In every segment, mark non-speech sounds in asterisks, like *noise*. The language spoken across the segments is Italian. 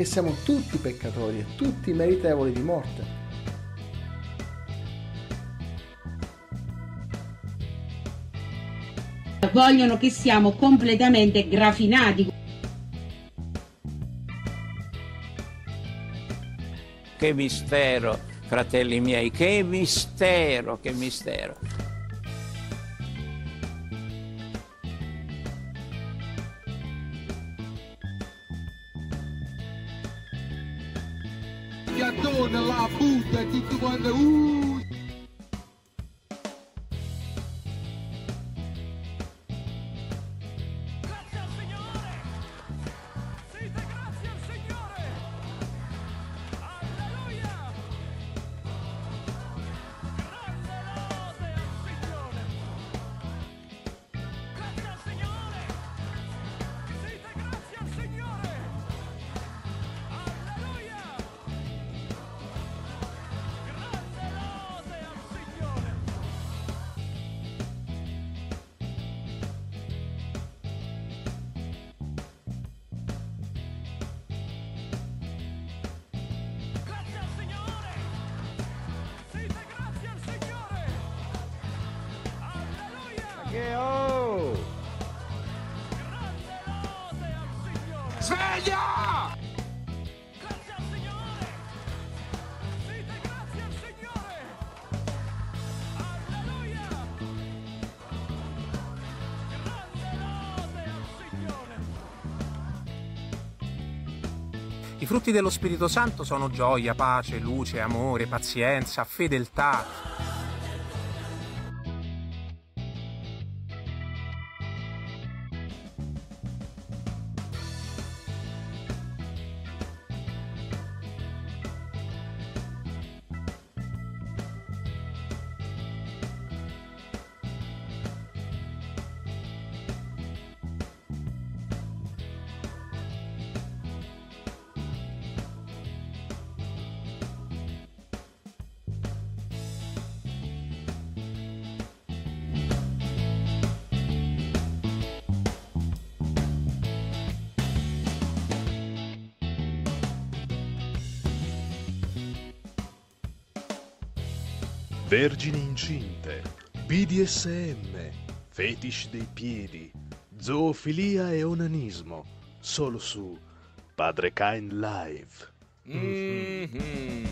perché siamo tutti peccatori e tutti meritevoli di morte. Vogliono che siamo completamente grafinati. Che mistero, fratelli miei, che mistero, che mistero. watu wa I frutti dello Spirito Santo sono gioia, pace, luce, amore, pazienza, fedeltà, BDSM, fetish dei piedi, zoofilia e onanismo, solo su Padre Kind Live. Mm-hmm.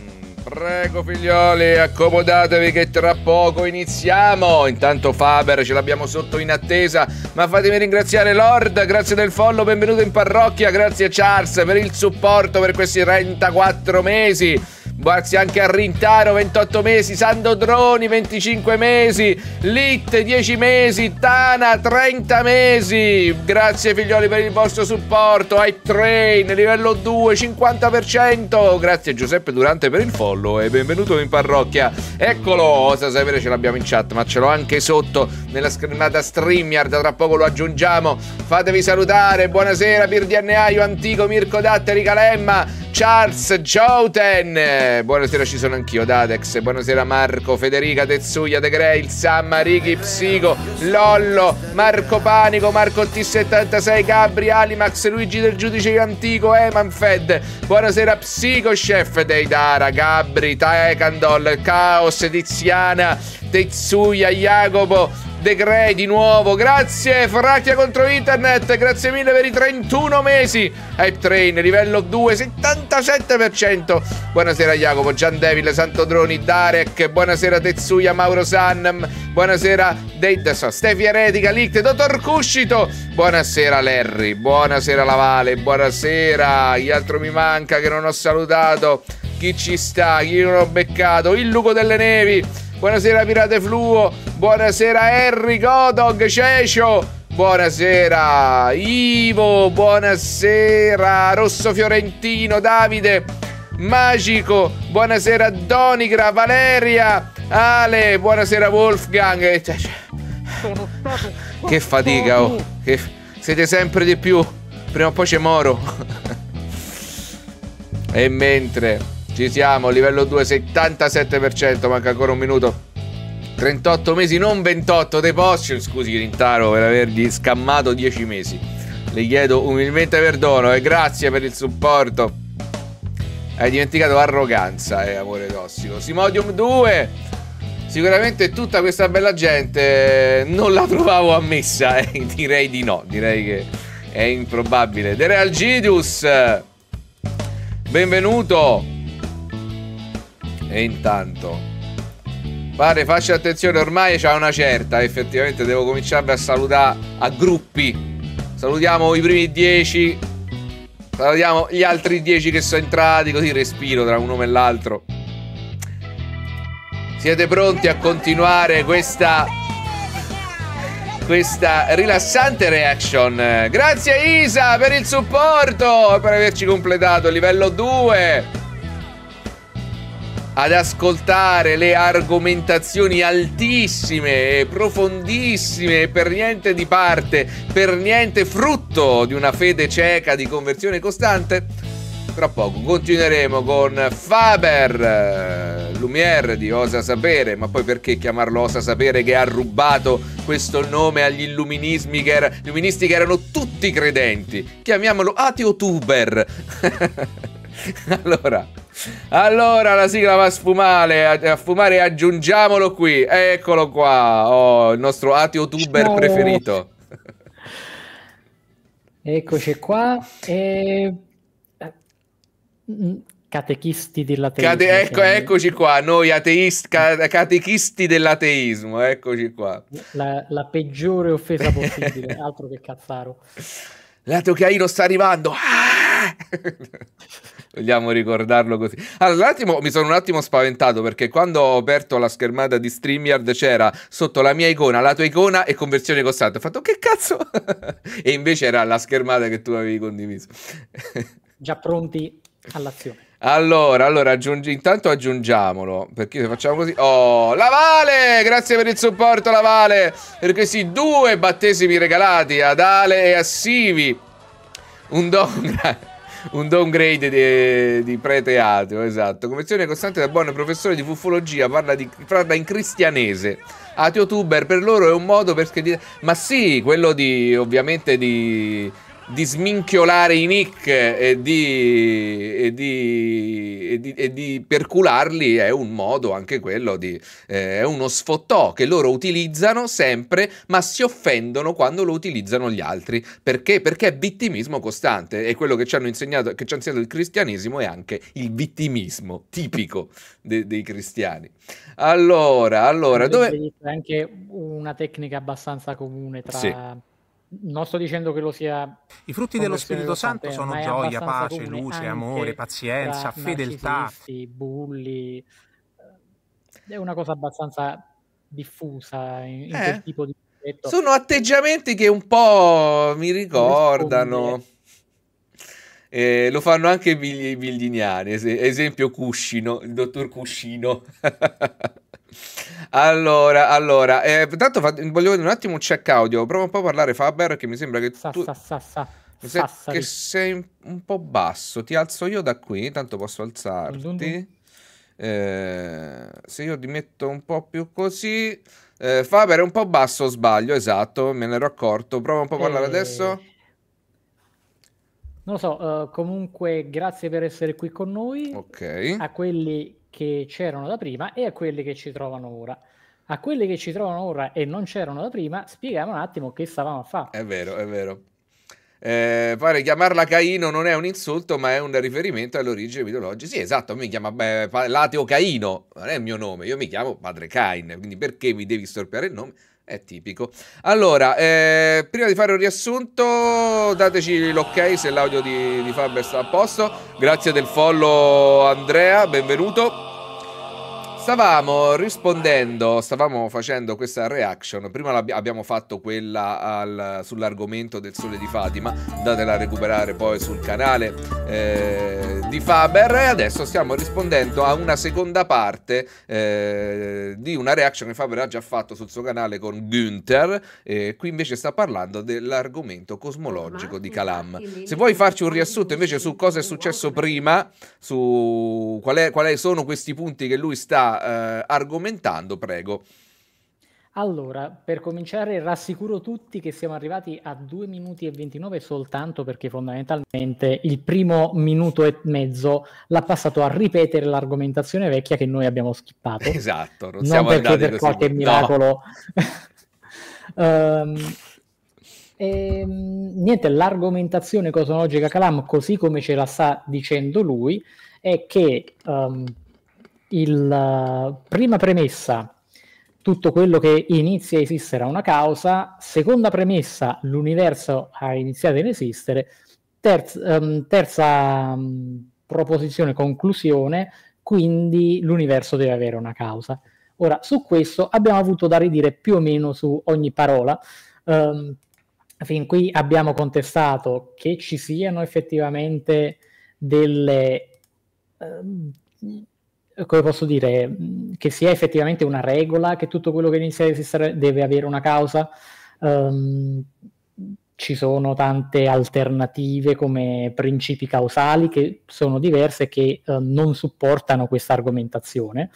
Prego figlioli, accomodatevi che tra poco iniziamo. Intanto Faber ce l'abbiamo sotto in attesa, ma fatemi ringraziare Lord, grazie del follo, benvenuto in parrocchia, grazie Charles per il supporto per questi 34 mesi. Guardi anche a Rintaro 28 mesi, Sando Droni 25 mesi, Lit 10 mesi, Tana 30 mesi. Grazie figlioli per il vostro supporto. I Train, livello 2, 50%. Grazie Giuseppe Durante per il follow e benvenuto in parrocchia. Eccolo, osa sapere ce l'abbiamo in chat, ma ce l'ho anche sotto nella schermata StreamYard. Tra poco lo aggiungiamo. Fatevi salutare. Buonasera, Pirdianneaio, Antico, Mirko Datteri, Calemma, Charles Jouten buonasera, ci sono anch'io, Dadex. Buonasera, Marco, Federica, Tetsuya, De Grail, Samma, Righi, Psico, Lollo, Marco Panico, Marco T76, Gabri, Alimax, Luigi del Giudice Antico, Emanfed Buonasera, Psico, Chef Deidara, Gabri, Taekandol, Caos, Tiziana, Tetsuya, Jacopo. The Grey di nuovo. Grazie, Fracchia contro Internet. Grazie mille per i 31 mesi. Hype Train, livello 2, 77%. Buonasera, Jacopo, Gian Devil, Santodroni, Darek. Buonasera, Tetsuya, Mauro San. Buonasera, Deidso, Stefi Eretica, Licht, Dottor Cuscito. Buonasera, Larry. Buonasera, Lavale. Buonasera, chi altro mi manca che non ho salutato. Chi ci sta? Chi non ho beccato? Il Luco delle Nevi. Buonasera Pirate Fluo, buonasera Harry Godog Cecio. Buonasera Ivo, buonasera Rosso Fiorentino, Davide, Magico, buonasera Donigra, Valeria, Ale, buonasera Wolfgang. Eh, cioè, cioè, che fatica, oh. Che siete sempre di più. Prima o poi c'è Moro. *laughs* e mentre ci siamo, livello 2 77%, manca ancora un minuto. 38 mesi, non 28 dei post. Scusi Rintaro per avergli scammato 10 mesi. Le chiedo umilmente perdono e grazie per il supporto. Hai dimenticato arroganza e eh, amore tossico. Simodium 2. Sicuramente tutta questa bella gente eh, non la trovavo ammessa, *laughs* eh? direi di no, direi che è improbabile. The Real Gidius, benvenuto. E intanto... Pare faccia attenzione, ormai c'è una certa, effettivamente devo cominciare a salutare a gruppi. Salutiamo i primi dieci salutiamo gli altri dieci che sono entrati, così respiro tra un nome e l'altro. Siete pronti a continuare questa questa rilassante reaction. Grazie Isa per il supporto e per averci completato livello 2 ad ascoltare le argomentazioni altissime, profondissime, per niente di parte, per niente frutto di una fede cieca di conversione costante? Tra poco continueremo con Faber, eh, Lumière di Osa Sapere, ma poi perché chiamarlo Osa Sapere che ha rubato questo nome agli illuminismi che era, illuministi che erano tutti credenti? Chiamiamolo Ateotuber. *laughs* allora... Allora, la sigla va a sfumare, a, a fumare, aggiungiamolo qui. Eccolo qua, oh, il nostro atio tuber Ciao. preferito. Eccoci qua. E... Eh, catechisti dell'ateismo. Cate- cioè, ecco, eccoci qua, noi ateisti, catechisti dell'ateismo, eccoci qua. La, la peggiore offesa possibile, *laughs* altro che cazzaro. Lato Caino sta arrivando. Ah! Vogliamo ricordarlo così. Allora, un attimo, mi sono un attimo spaventato perché quando ho aperto la schermata di StreamYard c'era sotto la mia icona, la tua icona e conversione costante. Ho fatto che cazzo? *laughs* e invece era la schermata che tu avevi condiviso. Già pronti all'azione. Allora, allora aggiungi, intanto aggiungiamolo, perché facciamo così. Oh, Lavale! Grazie per il supporto, Lavale! Vale! Per questi due battesimi regalati ad Ale e a Sivi. Un downgrade, un downgrade di, di preteateo, esatto. Convenzione costante da buon professore di fufologia, parla, di, parla in cristianese. Ateo tuber per loro è un modo per schedire... Ma sì, quello di, ovviamente, di di sminchiolare i nick e di, e, di, e, di, e di, percularli è un modo anche quello di... Eh, è uno sfottò che loro utilizzano sempre ma si offendono quando lo utilizzano gli altri. Perché? Perché è vittimismo costante e quello che ci, hanno insegnato, che ci ha insegnato il cristianesimo è anche il vittimismo tipico de, dei cristiani. Allora, allora... Dove... È anche una tecnica abbastanza comune tra... Sì non sto dicendo che lo sia. I frutti dello Spirito Santo sono gioia, pace, luce, amore, pazienza, fedeltà. Bulli. Eh, è una cosa abbastanza diffusa in, in eh. quel tipo di. Detto. Sono atteggiamenti che un po' mi ricordano. Eh. eh, lo fanno anche i Bigliniani, esempio Cuscino, il dottor Cuscino. *laughs* Allora, allora, eh, tanto voglio vedere un attimo un check audio. Provo un po' a parlare Faber che mi sembra che tu... Sa, sa, sa. Mi sa che sei un po' basso. Ti alzo io da qui, tanto posso alzarti. Eh, se io ti metto un po' più così... Eh, Faber è un po' basso, sbaglio, esatto, me ne ero accorto. Provo un po' a parlare e... Eh, adesso. Non lo so, uh, comunque grazie per essere qui con noi. Ok. A quelli che c'erano da prima e a quelli che ci trovano ora. A quelli che ci trovano ora e non c'erano da prima, spieghiamo un attimo che stavamo a fare. È vero, è vero. Eh, pare chiamarla Caino non è un insulto, ma è un riferimento all'origine mitologica. Sì, esatto, mi chiama Lateo Caino, non è il mio nome, io mi chiamo Padre Cain, quindi perché mi devi storpiare il nome? È tipico. Allora, eh, prima di fare un riassunto, dateci l'ok se l'audio di, di Fab sta a posto. Grazie del follow Andrea, benvenuto. Stavamo rispondendo, stavamo facendo questa reaction. Prima abbiamo fatto quella al, sull'argomento del sole di Fatima. Datela a recuperare poi sul canale eh, di Faber. E adesso stiamo rispondendo a una seconda parte eh, di una reaction che Faber ha già fatto sul suo canale con Günther. E qui invece sta parlando dell'argomento cosmologico di Calam. Se vuoi farci un riassunto invece su cosa è successo prima, su quali sono questi punti che lui sta eh, argomentando, prego. Allora, per cominciare rassicuro tutti che siamo arrivati a 2 minuti e 29 soltanto perché fondamentalmente il primo minuto e mezzo l'ha passato a ripetere l'argomentazione vecchia che noi abbiamo skippato. *laughs* Esatto, non, non perché per qualche così. miracolo. No. um, *laughs* ehm, e, ehm, niente, l'argomentazione cosmologica Calam, così come ce la sta dicendo lui, è che um, il, prima premessa, tutto quello che inizia a esistere ha una causa, seconda premessa, l'universo ha iniziato ad esistere, ehm, terza, um, mm, terza um, proposizione, conclusione, quindi l'universo deve avere una causa. Ora, su questo abbiamo avuto da ridire più o meno su ogni parola. Um, fin qui abbiamo contestato che ci siano effettivamente delle... Uh, eh, come posso dire, mm, che sia effettivamente una regola che tutto quello che inizia a esistere deve avere una causa. Um, ci sono tante alternative come principi causali che sono diverse e che uh, non supportano questa argomentazione,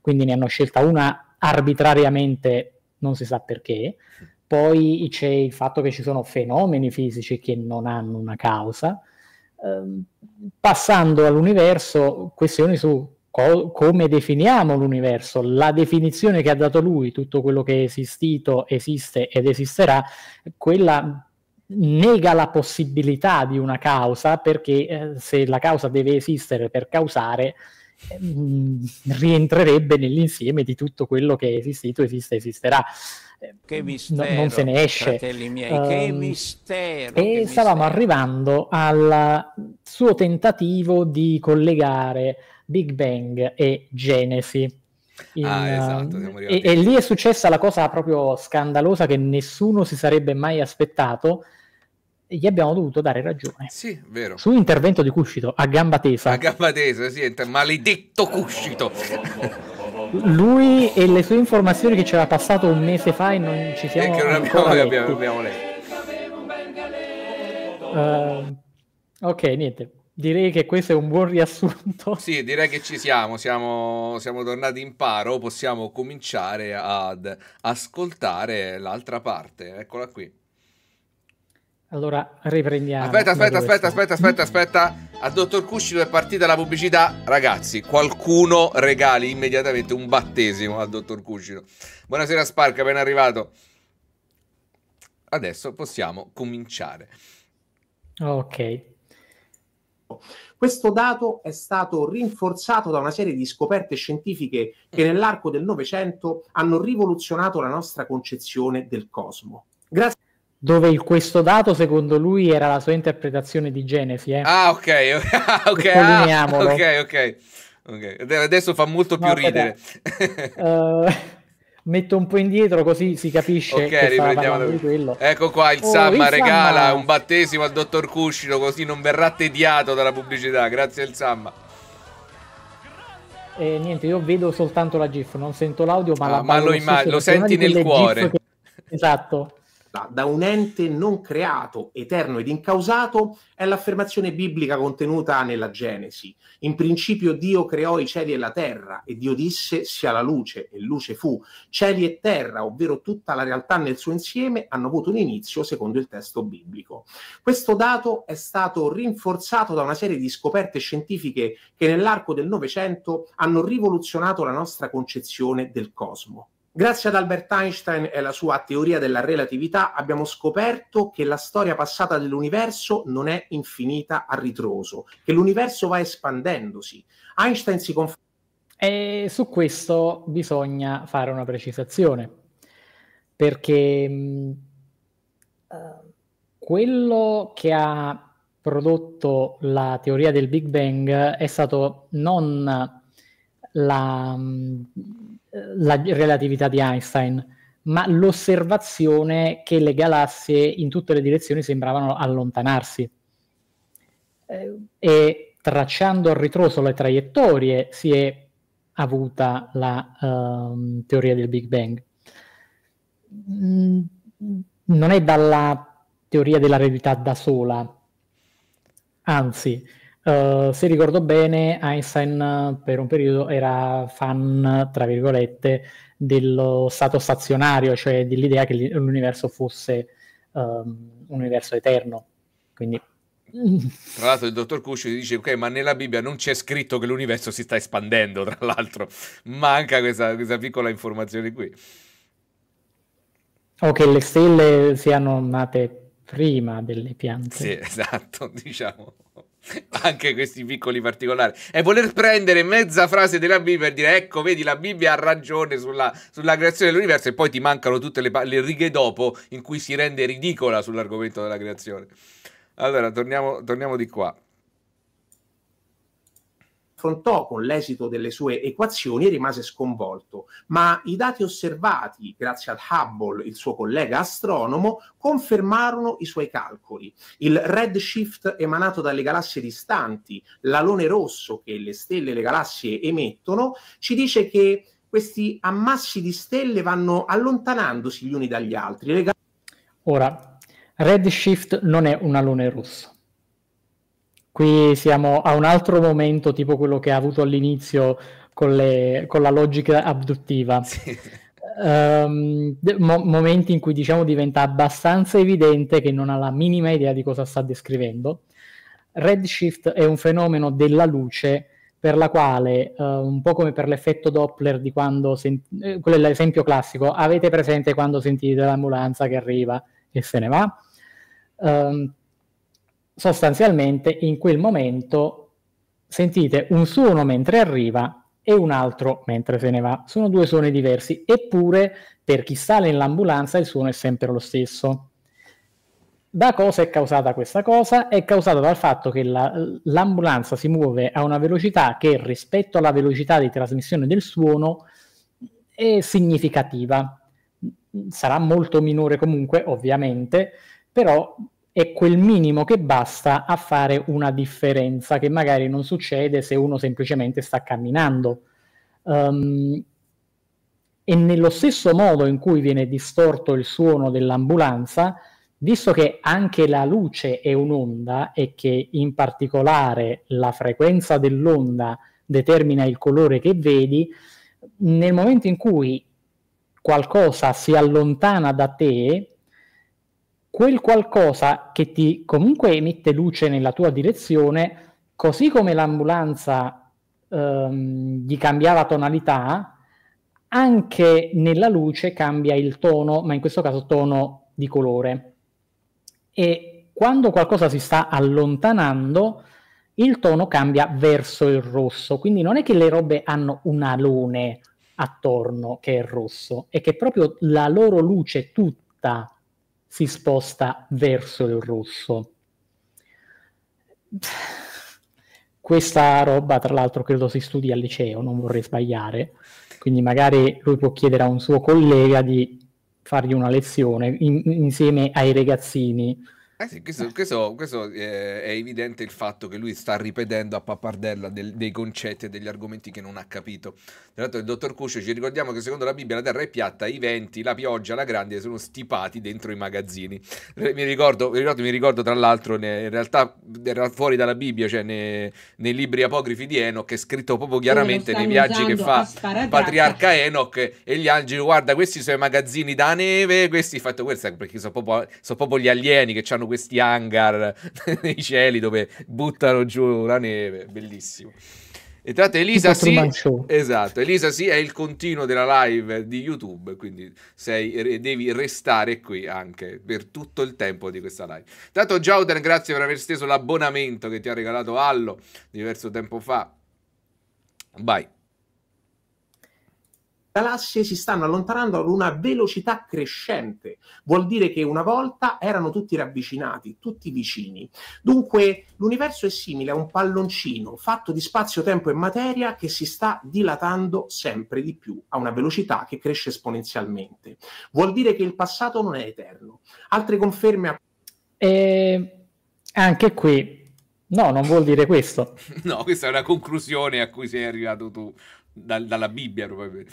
quindi ne hanno scelta una arbitrariamente, non si sa perché. Poi c'è il fatto che ci sono fenomeni fisici che non hanno una causa. Ehm, passando all'universo, questioni su co- come definiamo l'universo, la definizione che ha dato lui, tutto quello che è esistito, esiste ed esisterà, quella nega la possibilità di una causa perché eh, se la causa deve esistere per causare ehm, rientrerebbe nell'insieme di tutto quello che è esistito, esiste, esisterà. Ehm, che mistero, no, non se ne esce. Miei, um, che ehm, mistero. E che stavamo mistero. arrivando al suo tentativo di collegare Big Bang e Genesi. In, ah, esatto, e, e, lì è successa la cosa proprio scandalosa che nessuno si sarebbe mai aspettato. E gli abbiamo dovuto dare ragione. Sì, vero. Su un intervento di Cuscito a gamba tesa. A gamba tesa, sì, maledetto Cuscito. *laughs* Lui e le sue informazioni che ci aveva passato un mese fa e non ci siamo... E che non abbiamo, abbiamo, abbiamo letto. Uh, ok, niente. Direi che questo è un buon riassunto. Sì, direi che ci siamo, siamo, siamo tornati in paro, possiamo cominciare ad ascoltare l'altra parte. Eccola qui. Allora riprendiamo. Aspetta, aspetta, aspetta, aspetta, aspetta, aspetta. A Dottor Cuscino è partita la pubblicità. Ragazzi, qualcuno regali immediatamente un battesimo al Dottor Cuscino. Buonasera Spark, ben arrivato. Adesso possiamo cominciare. Ok. Questo dato è stato rinforzato da una serie di scoperte scientifiche che nell'arco del Novecento hanno rivoluzionato la nostra concezione del cosmo. Grazie. Dove il, questo dato, secondo lui, era la sua interpretazione di Genesi. Eh? Ah, ok, *laughs* okay, ah, ok, ok. Adesso fa molto più no, ridere. Uh, metto un po' indietro così si capisce ok riprendiamo di quello. ecco qua il oh, Samma regala Samma. un battesimo al dottor Cuscino così non verrà tediato dalla pubblicità grazie al Samma e eh, niente io vedo soltanto la GIF non sento l'audio ma, ah, la ma lo, lo senti nel cuore che... esatto imposta da un ente non creato, eterno ed incausato, è l'affermazione biblica contenuta nella Genesi. In principio Dio creò i cieli e la terra e Dio disse sia la luce e luce fu. Cieli e terra, ovvero tutta la realtà nel suo insieme, hanno avuto un inizio secondo il testo biblico. Questo dato è stato rinforzato da una serie di scoperte scientifiche che nell'arco del Novecento hanno rivoluzionato la nostra concezione del cosmo. Grazie ad Albert Einstein e alla sua teoria della relatività abbiamo scoperto che la storia passata dell'universo non è infinita a ritroso, che l'universo va espandendosi. Einstein si conf- E su questo bisogna fare una precisazione, perché mh, mm, eh, quello che ha prodotto la teoria del Big Bang è stato non la... Mh, mm, la relatività di Einstein, ma l'osservazione che le galassie in tutte le direzioni sembravano allontanarsi. Eh, e tracciando a ritroso le traiettorie si è avuta la uh, teoria del Big Bang. Mm, non è dalla teoria della relatività da sola, anzi, eh, se ricordo bene, Einstein eh, per un periodo era fan, tra virgolette, dello stato stazionario, cioè dell'idea che l'universo fosse um, un universo eterno. Quindi... *laughs* Tra l'altro il dottor Cusci dice, ok, ma nella Bibbia non c'è scritto che l'universo si sta espandendo, tra l'altro. Manca questa, questa piccola informazione qui. O che le stelle siano nate prima delle piante. Sì, *laughs* esatto, diciamo. *laughs* Anche questi piccoli particolari. E voler prendere mezza frase della Bibbia e dire ecco, vedi, la Bibbia ha ragione sulla, sulla creazione dell'universo e poi ti mancano tutte le, le righe dopo in cui si rende ridicola sull'argomento della creazione. Allora, torniamo, torniamo di qua confrontò con l'esito delle sue equazioni e rimase sconvolto, ma i dati osservati grazie ad Hubble, il suo collega astronomo, confermarono i suoi calcoli. Il redshift emanato dalle galassie distanti, l'alone rosso che le stelle e le galassie emettono, ci dice che questi ammassi di stelle vanno allontanandosi gli uni dagli altri. Le... Ora, redshift non è un alone rosso Qui siamo a un altro momento, tipo quello che ha avuto all'inizio con, le, con la logica abduttiva. Sì. Um, mo- momenti in cui diciamo diventa abbastanza evidente che non ha la minima idea di cosa sta descrivendo. Redshift è un fenomeno della luce per la quale, uh, un po' come per l'effetto Doppler di quando, sent- eh, quello è l'esempio classico, avete presente quando sentite l'ambulanza che arriva e se ne va? Um, sostanzialmente in quel momento sentite un suono mentre arriva e un altro mentre se ne va. Sono due suoni diversi, eppure per chi sale nell'ambulanza il suono è sempre lo stesso. Da cosa è causata questa cosa? È causata dal fatto che la, l'ambulanza si muove a una velocità che rispetto alla velocità di trasmissione del suono è significativa. Sarà molto minore comunque, ovviamente, però è quel minimo che basta a fare una differenza che magari non succede se uno semplicemente sta camminando. Um, e nello stesso modo in cui viene distorto il suono dell'ambulanza, visto che anche la luce è un'onda e che in particolare la frequenza dell'onda determina il colore che vedi, nel momento in cui qualcosa si allontana da te, quel qualcosa che ti comunque emette luce nella tua direzione, così come l'ambulanza ehm, gli cambiava tonalità, anche nella luce cambia il tono, ma in questo caso tono di colore. E quando qualcosa si sta allontanando, il tono cambia verso il rosso, quindi non è che le robe hanno un alone attorno che è rosso, è che proprio la loro luce tutta si sposta verso il rosso. Questa roba, tra l'altro, credo si studi al liceo, non vorrei sbagliare, quindi magari lui può chiedere a un suo collega di fargli una lezione in, insieme ai ragazzini eh sì, questo, questo, questo eh, è evidente il fatto che lui sta ripetendo a pappardella del, dei concetti e degli argomenti che non ha capito. Tra l'altro il dottor Cuscio ci ricordiamo che secondo la Bibbia la terra è piatta, i venti, la pioggia, la grande sono stipati dentro i magazzini. Mi ricordo, mi ricordo, mi ricordo tra l'altro in realtà fuori dalla Bibbia, cioè ne, nei libri apocrifi di Enoch è scritto proprio chiaramente nei viaggi che fa il patriarca Enoch e gli angeli guarda questi sono i magazzini da neve, questi fatto questo perché sono proprio, sono proprio gli alieni che ci hanno fanno questi hangar *laughs* nei cieli dove buttano giù la neve, bellissimo. E tra l'altro Elisa sì, esatto, Elisa sì è il continuo della live di YouTube, quindi sei, devi restare qui anche per tutto il tempo di questa live. Tanto Jordan, grazie per aver steso l'abbonamento che ti ha regalato Allo diverso tempo fa. Bye galassie si stanno allontanando ad una velocità crescente. Vuol dire che una volta erano tutti ravvicinati, tutti vicini. Dunque l'universo è simile a un palloncino fatto di spazio, tempo e materia che si sta dilatando sempre di più a una velocità che cresce esponenzialmente. Vuol dire che il passato non è eterno. Altre conferme a... Eh, anche qui. No, non vuol dire questo. *laughs* no, questa è una conclusione a cui sei arrivato tu dalla Bibbia probabilmente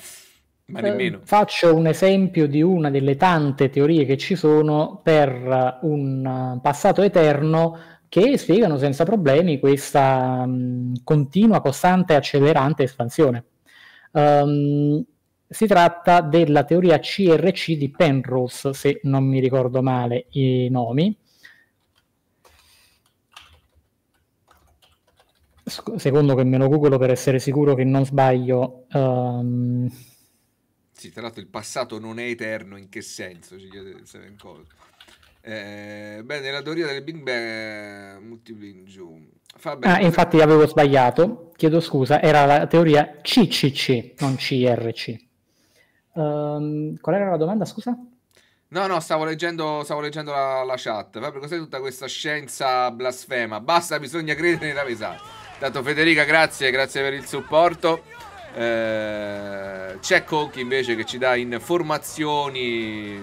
ma eh, nemmeno. Eh, faccio un esempio di una delle tante teorie che ci sono per un eh, passato eterno che spiegano senza problemi questa mh, mm, continua, costante e accelerante espansione. Um, si tratta della teoria CRC di Penrose, se non mi ricordo male i nomi. secondo che me lo googlo per essere sicuro che non sbaglio. Um, sì, tra l'altro il passato non è eterno, in che senso? Ci chiede Seven Call. Eh, beh, nella teoria del Big Bang eh, multipli in giù. Bene, ah, se... infatti avevo sbagliato, chiedo scusa, era la teoria CCC, non CRC. Um, ehm, qual era la domanda, scusa? No, no, stavo leggendo, stavo leggendo la, la, chat. Vabbè, cos'è tutta questa scienza blasfema? Basta, bisogna credere nella pesata. Tanto Federica, grazie, grazie per il supporto. Eh, c'è Conchi invece che ci dà informazioni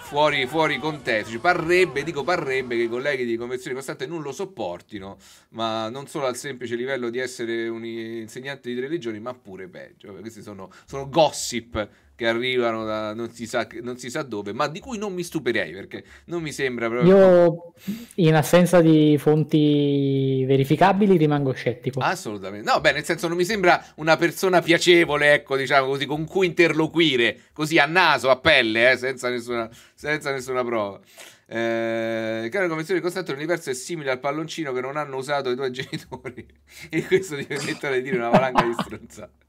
fuori, fuori contesto. Parrebbe, dico parrebbe che i colleghi di Convenzione Costante non lo sopportino, ma non solo al semplice livello di essere un insegnante di religioni, ma pure peggio. Questi sono, sono gossip che arrivano da non si, sa, non si sa dove, ma di cui non mi stupirei perché non mi sembra proprio. Io, in assenza di fonti verificabili, rimango scettico. Assolutamente, no, beh, nel senso, non mi sembra una persona piacevole, ecco, diciamo così, con cui interloquire così a naso, a pelle, eh, senza, nessuna, senza nessuna prova. Eh, che la convenzione di Costanzo l'universo è simile al palloncino che non hanno usato i tuoi genitori *laughs* e questo ti permetterà di dire una valanga di stronzate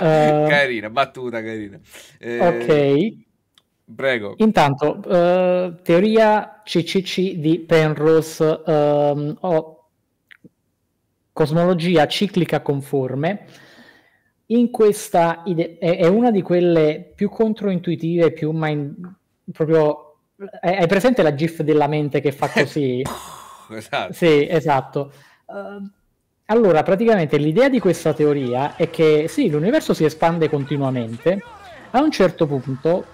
eh, carina, battuta carina. Eh, ok. Prego. Intanto, uh, teoria CCC di Penrose um, o cosmologia ciclica conforme. In questa ide- è, è, una di quelle più controintuitive, più mind- proprio hai presente la GIF della mente che fa *laughs* così? esatto. Sì, esatto. Uh, allora, praticamente l'idea di questa teoria è che sì, l'universo si espande continuamente, a un certo punto...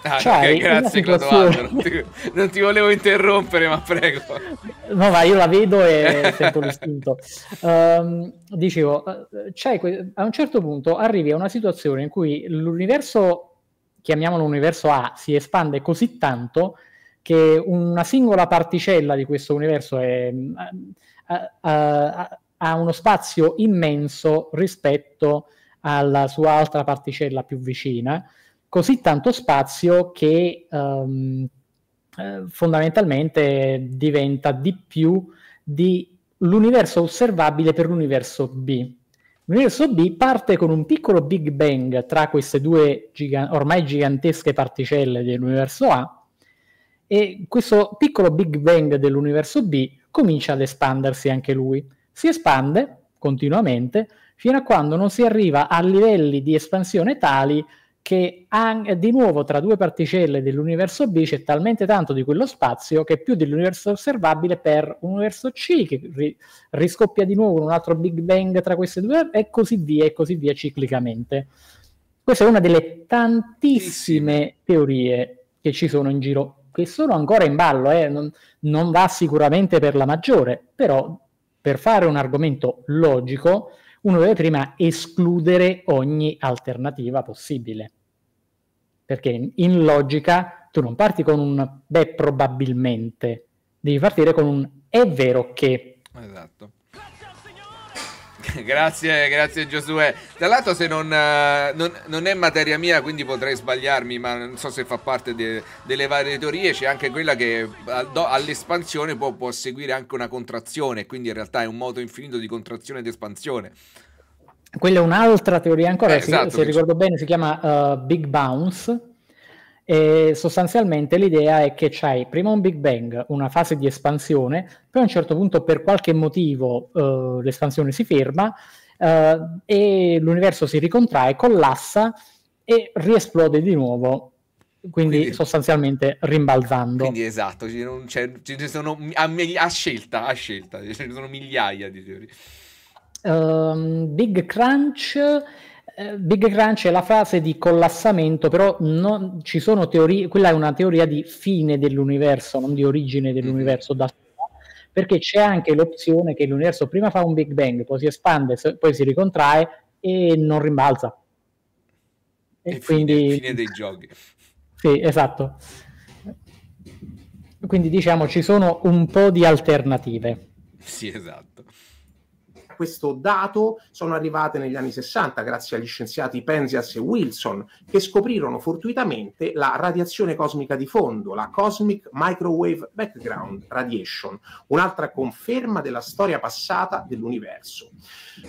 Ah, okay, grazie situazione... non ti, non ti volevo interrompere, ma prego. *laughs* No, ma io la vedo e sento l'istinto. Um, dicevo, eh, que... a un certo punto arrivi a una situazione in cui l'universo, chiamiamolo universo A, si espande così tanto che una singola particella di questo universo è... A, a, a, ha uno spazio immenso rispetto alla sua altra particella più vicina, così tanto spazio che um, fondamentalmente diventa di più di l'universo osservabile per l'universo B. L'universo B parte con un piccolo Big Bang tra queste due giga- ormai gigantesche particelle dell'universo A e questo piccolo Big Bang dell'universo B comincia ad espandersi anche lui si espande continuamente fino a quando non si arriva a livelli di espansione tali che an- di nuovo tra due particelle dell'universo B c'è talmente tanto di quello spazio che più dell'universo osservabile per un universo C che ri- riscoppia di nuovo un altro Big Bang tra queste due e così via e così via ciclicamente. Questa è una delle tantissime teorie che ci sono in giro, che sono ancora in ballo, eh? non, non va sicuramente per la maggiore, però per fare un argomento logico, uno deve prima escludere ogni alternativa possibile. Perché in logica tu non parti con un beh probabilmente, devi partire con un è vero che. Esatto. *laughs* grazie, grazie Giosuè. Tra l'altro se non, eh, non, non, è materia mia, quindi potrei sbagliarmi, ma non so se fa parte de, delle varie teorie, c'è anche quella che all'espansione può, può, seguire anche una contrazione, quindi in realtà è un modo infinito di contrazione ed espansione. Quella è un'altra teoria ancora, eh, se, esatto, se ricordo c'è. bene si chiama uh, Big Bounce e sostanzialmente l'idea è che c'hai prima un Big Bang, una fase di espansione, poi a un certo punto per qualche motivo eh, l'espansione si ferma eh, e l'universo si ricontrae, collassa e riesplode di nuovo. Quindi, quindi sostanzialmente rimbalzando. Quindi esatto, ci sono cioè, a, a, scelta, a scelta, ce ne sono migliaia di teorie. Um, Big Crunch eh, Big Crunch è la fase di collassamento, però non, ci sono teorie, quella è una teoria di fine dell'universo, non di origine mm-hmm. dell'universo mm-hmm. da perché c'è anche l'opzione che l'universo prima fa un Big Bang, poi si espande, poi si ricontrae e non rimbalza. E, e quindi... Fine, fine dei giochi. Sì, esatto. Quindi diciamo ci sono un po' di alternative. Sì, esatto questo dato sono arrivate negli anni 60 grazie agli scienziati Penzias e Wilson che scoprirono fortuitamente la radiazione cosmica di fondo, la Cosmic Microwave Background Radiation, un'altra conferma della storia passata dell'universo.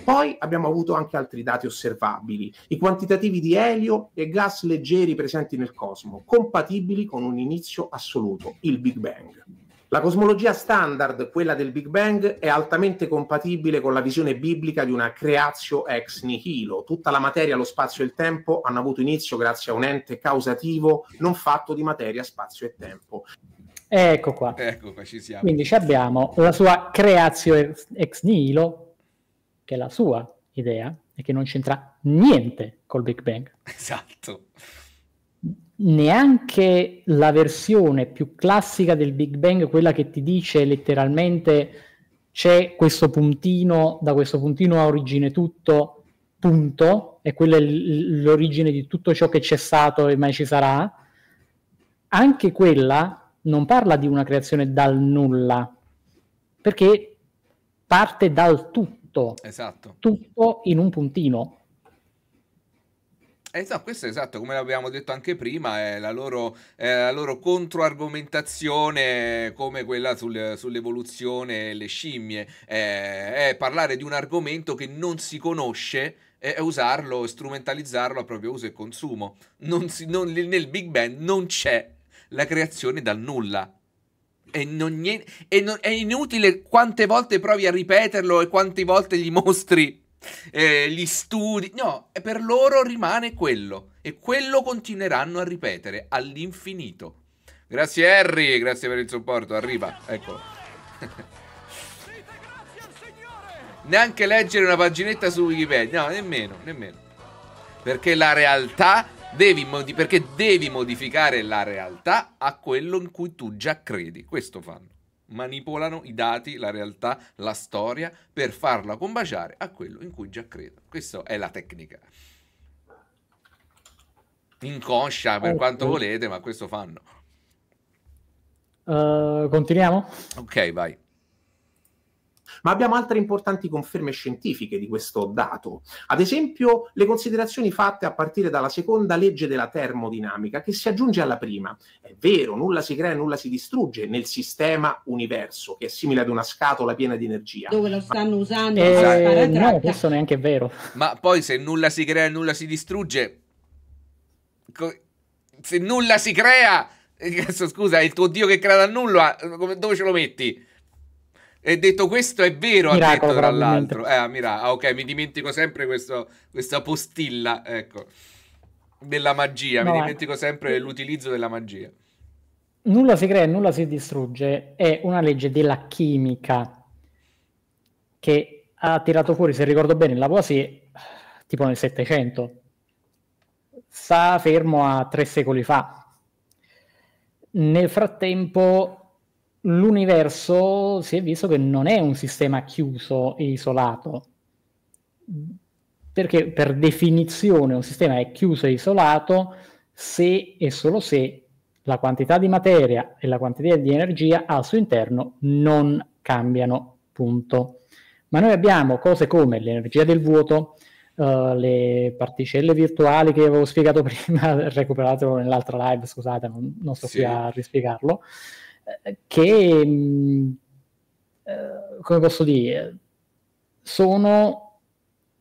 Poi abbiamo avuto anche altri dati osservabili, i quantitativi di elio e gas leggeri presenti nel cosmo, compatibili con un inizio assoluto, il Big Bang. La cosmologia standard, quella del Big Bang, è altamente compatibile con la visione biblica di una creatio ex nihilo. Tutta la materia, lo spazio e il tempo hanno avuto inizio grazie a un ente causativo non fatto di materia, spazio e tempo. Ecco qua. Ecco qua, ci siamo. Quindi abbiamo la sua creatio ex nihilo, che è la sua idea e che non c'entra niente col Big Bang. Esatto neanche la versione più classica del Big Bang, quella che ti dice letteralmente c'è questo puntino, da questo puntino ha origine tutto, punto, e quella è l'origine di tutto ciò che c'è stato e mai ci sarà, anche quella non parla di una creazione dal nulla, perché parte dal tutto. Esatto. Tutto in un puntino. Eh, no, questo è esatto, come l'abbiamo detto anche prima, è la loro, è la loro controargomentazione come quella sul, sull'evoluzione e le scimmie, è, è parlare di un argomento che non si conosce e usarlo, strumentalizzarlo a proprio uso e consumo. Non si, non, nel Big Bang non c'è la creazione dal nulla. E non, e non, è inutile quante volte provi a ripeterlo e quante volte gli mostri eh, gli studi, no, per loro rimane quello e quello continueranno a ripetere all'infinito. Grazie Harry, grazie per il supporto, arriva, eccolo. *laughs* Neanche leggere una paginetta su Wikipedia, no, nemmeno, nemmeno. Perché la realtà Devi perché devi modificare la realtà a quello in cui tu già credi. Questo fanno manipolano i dati, la realtà, la storia per farla combaciare a quello in cui già credo. Questa è la tecnica. Inconscia per eh, quanto eh. volete, ma questo fanno. Uh, continuiamo? Ok, vai ma abbiamo altre importanti conferme scientifiche di questo dato. Ad esempio, le considerazioni fatte a partire dalla seconda legge della termodinamica, che si aggiunge alla prima. È vero, nulla si crea e nulla si distrugge nel sistema universo, che è simile ad una scatola piena di energia. Dove lo stanno ma... usando? Eh, no, questo neanche è vero. Ma poi se nulla si crea e nulla si distrugge... Co- se nulla si crea... Eh, scusa, è il tuo Dio che crea dal nulla, ah, dove ce lo metti? E detto questo è vero, Miracolo, ha detto tra l'altro. Eh, ah, mira, ah, ok, mi dimentico sempre questo, questa postilla, ecco, della magia, no, mi eh. dimentico sempre l'utilizzo della magia. Nulla si crea nulla si distrugge è una legge della chimica che ha tirato fuori, se ricordo bene, la Lavoisier tipo nel Settecento, Sta fermo a tre secoli fa. Nel frattempo l'universo si è visto che non è un sistema chiuso e isolato, perché per definizione un sistema è chiuso e isolato se e solo se la quantità di materia e la quantità di energia al suo interno non cambiano, punto. Ma noi abbiamo cose come l'energia del vuoto, Uh, le particelle virtuali che avevo spiegato *laughs* prima, recuperatelo nell'altra live, scusate, non, non sto sì. qui a rispiegarlo, che, mh, mm, eh, come posso dire, sono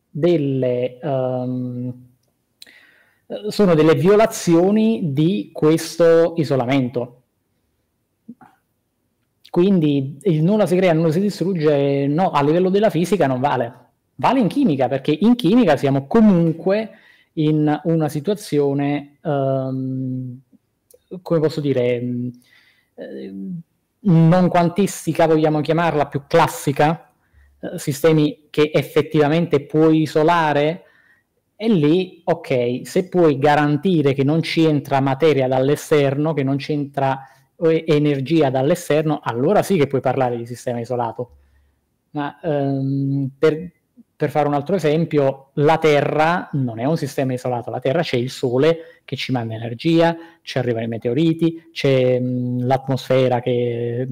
delle, um, sono delle violazioni di questo isolamento. Quindi il nulla si crea, il nulla si distrugge, no, a livello della fisica non vale. Vale in chimica, perché in chimica siamo comunque in una situazione, um, come posso dire, mm, Ehm, non quantistica, vogliamo chiamarla, più classica, eh, sistemi che effettivamente puoi isolare, e lì, ok, se puoi garantire che non ci entra materia dall'esterno, che non ci entra eh, energia dall'esterno, allora sì che puoi parlare di sistema isolato. Ma ehm, per, per fare un altro esempio, la Terra non è un sistema isolato, la Terra c'è il Sole che ci manda energia, ci arrivano i meteoriti, c'è l'atmosfera che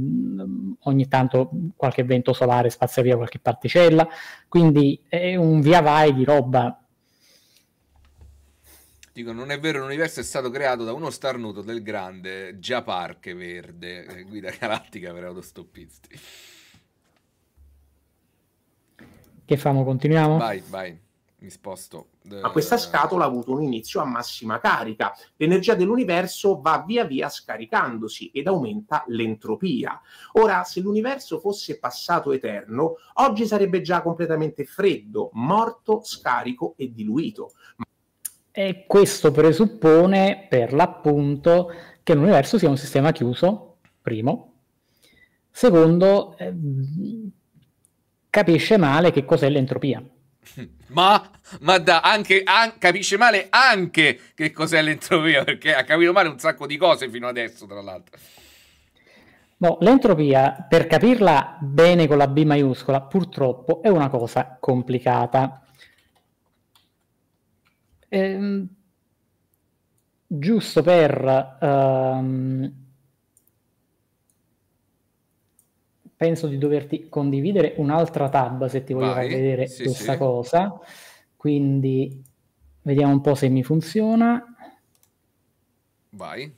ogni tanto qualche vento solare spazia via qualche particella, quindi è un via vai di roba. Dico, non è vero, l'universo è stato creato da uno starnuto del grande Gia Parche Verde, eh, guida *laughs* galattica per autostoppisti. Che famo? Continuiamo? Vai, vai, mi sposto. Ma questa eh. scatola ha avuto un inizio a massima carica. L'energia dell'universo va via via scaricandosi ed aumenta l'entropia. Ora, se l'universo fosse passato eterno, oggi sarebbe già completamente freddo, morto, scarico e diluito. E questo presuppone, per l'appunto, che l'universo sia un sistema chiuso, primo. Secondo, eh, capisce male che cos'è l'entropia. *laughs* Ma, ma da, anche, an, capisce male anche che cos'è l'entropia, perché ha capito male un sacco di cose fino adesso, tra l'altro. No, l'entropia, per capirla bene con la B maiuscola, purtroppo è una cosa complicata. Ehm, giusto per... Um, penso di doverti condividere un'altra tab se ti voglio far vedere sì, questa sì. cosa. Quindi vediamo un po' se mi funziona. Vai.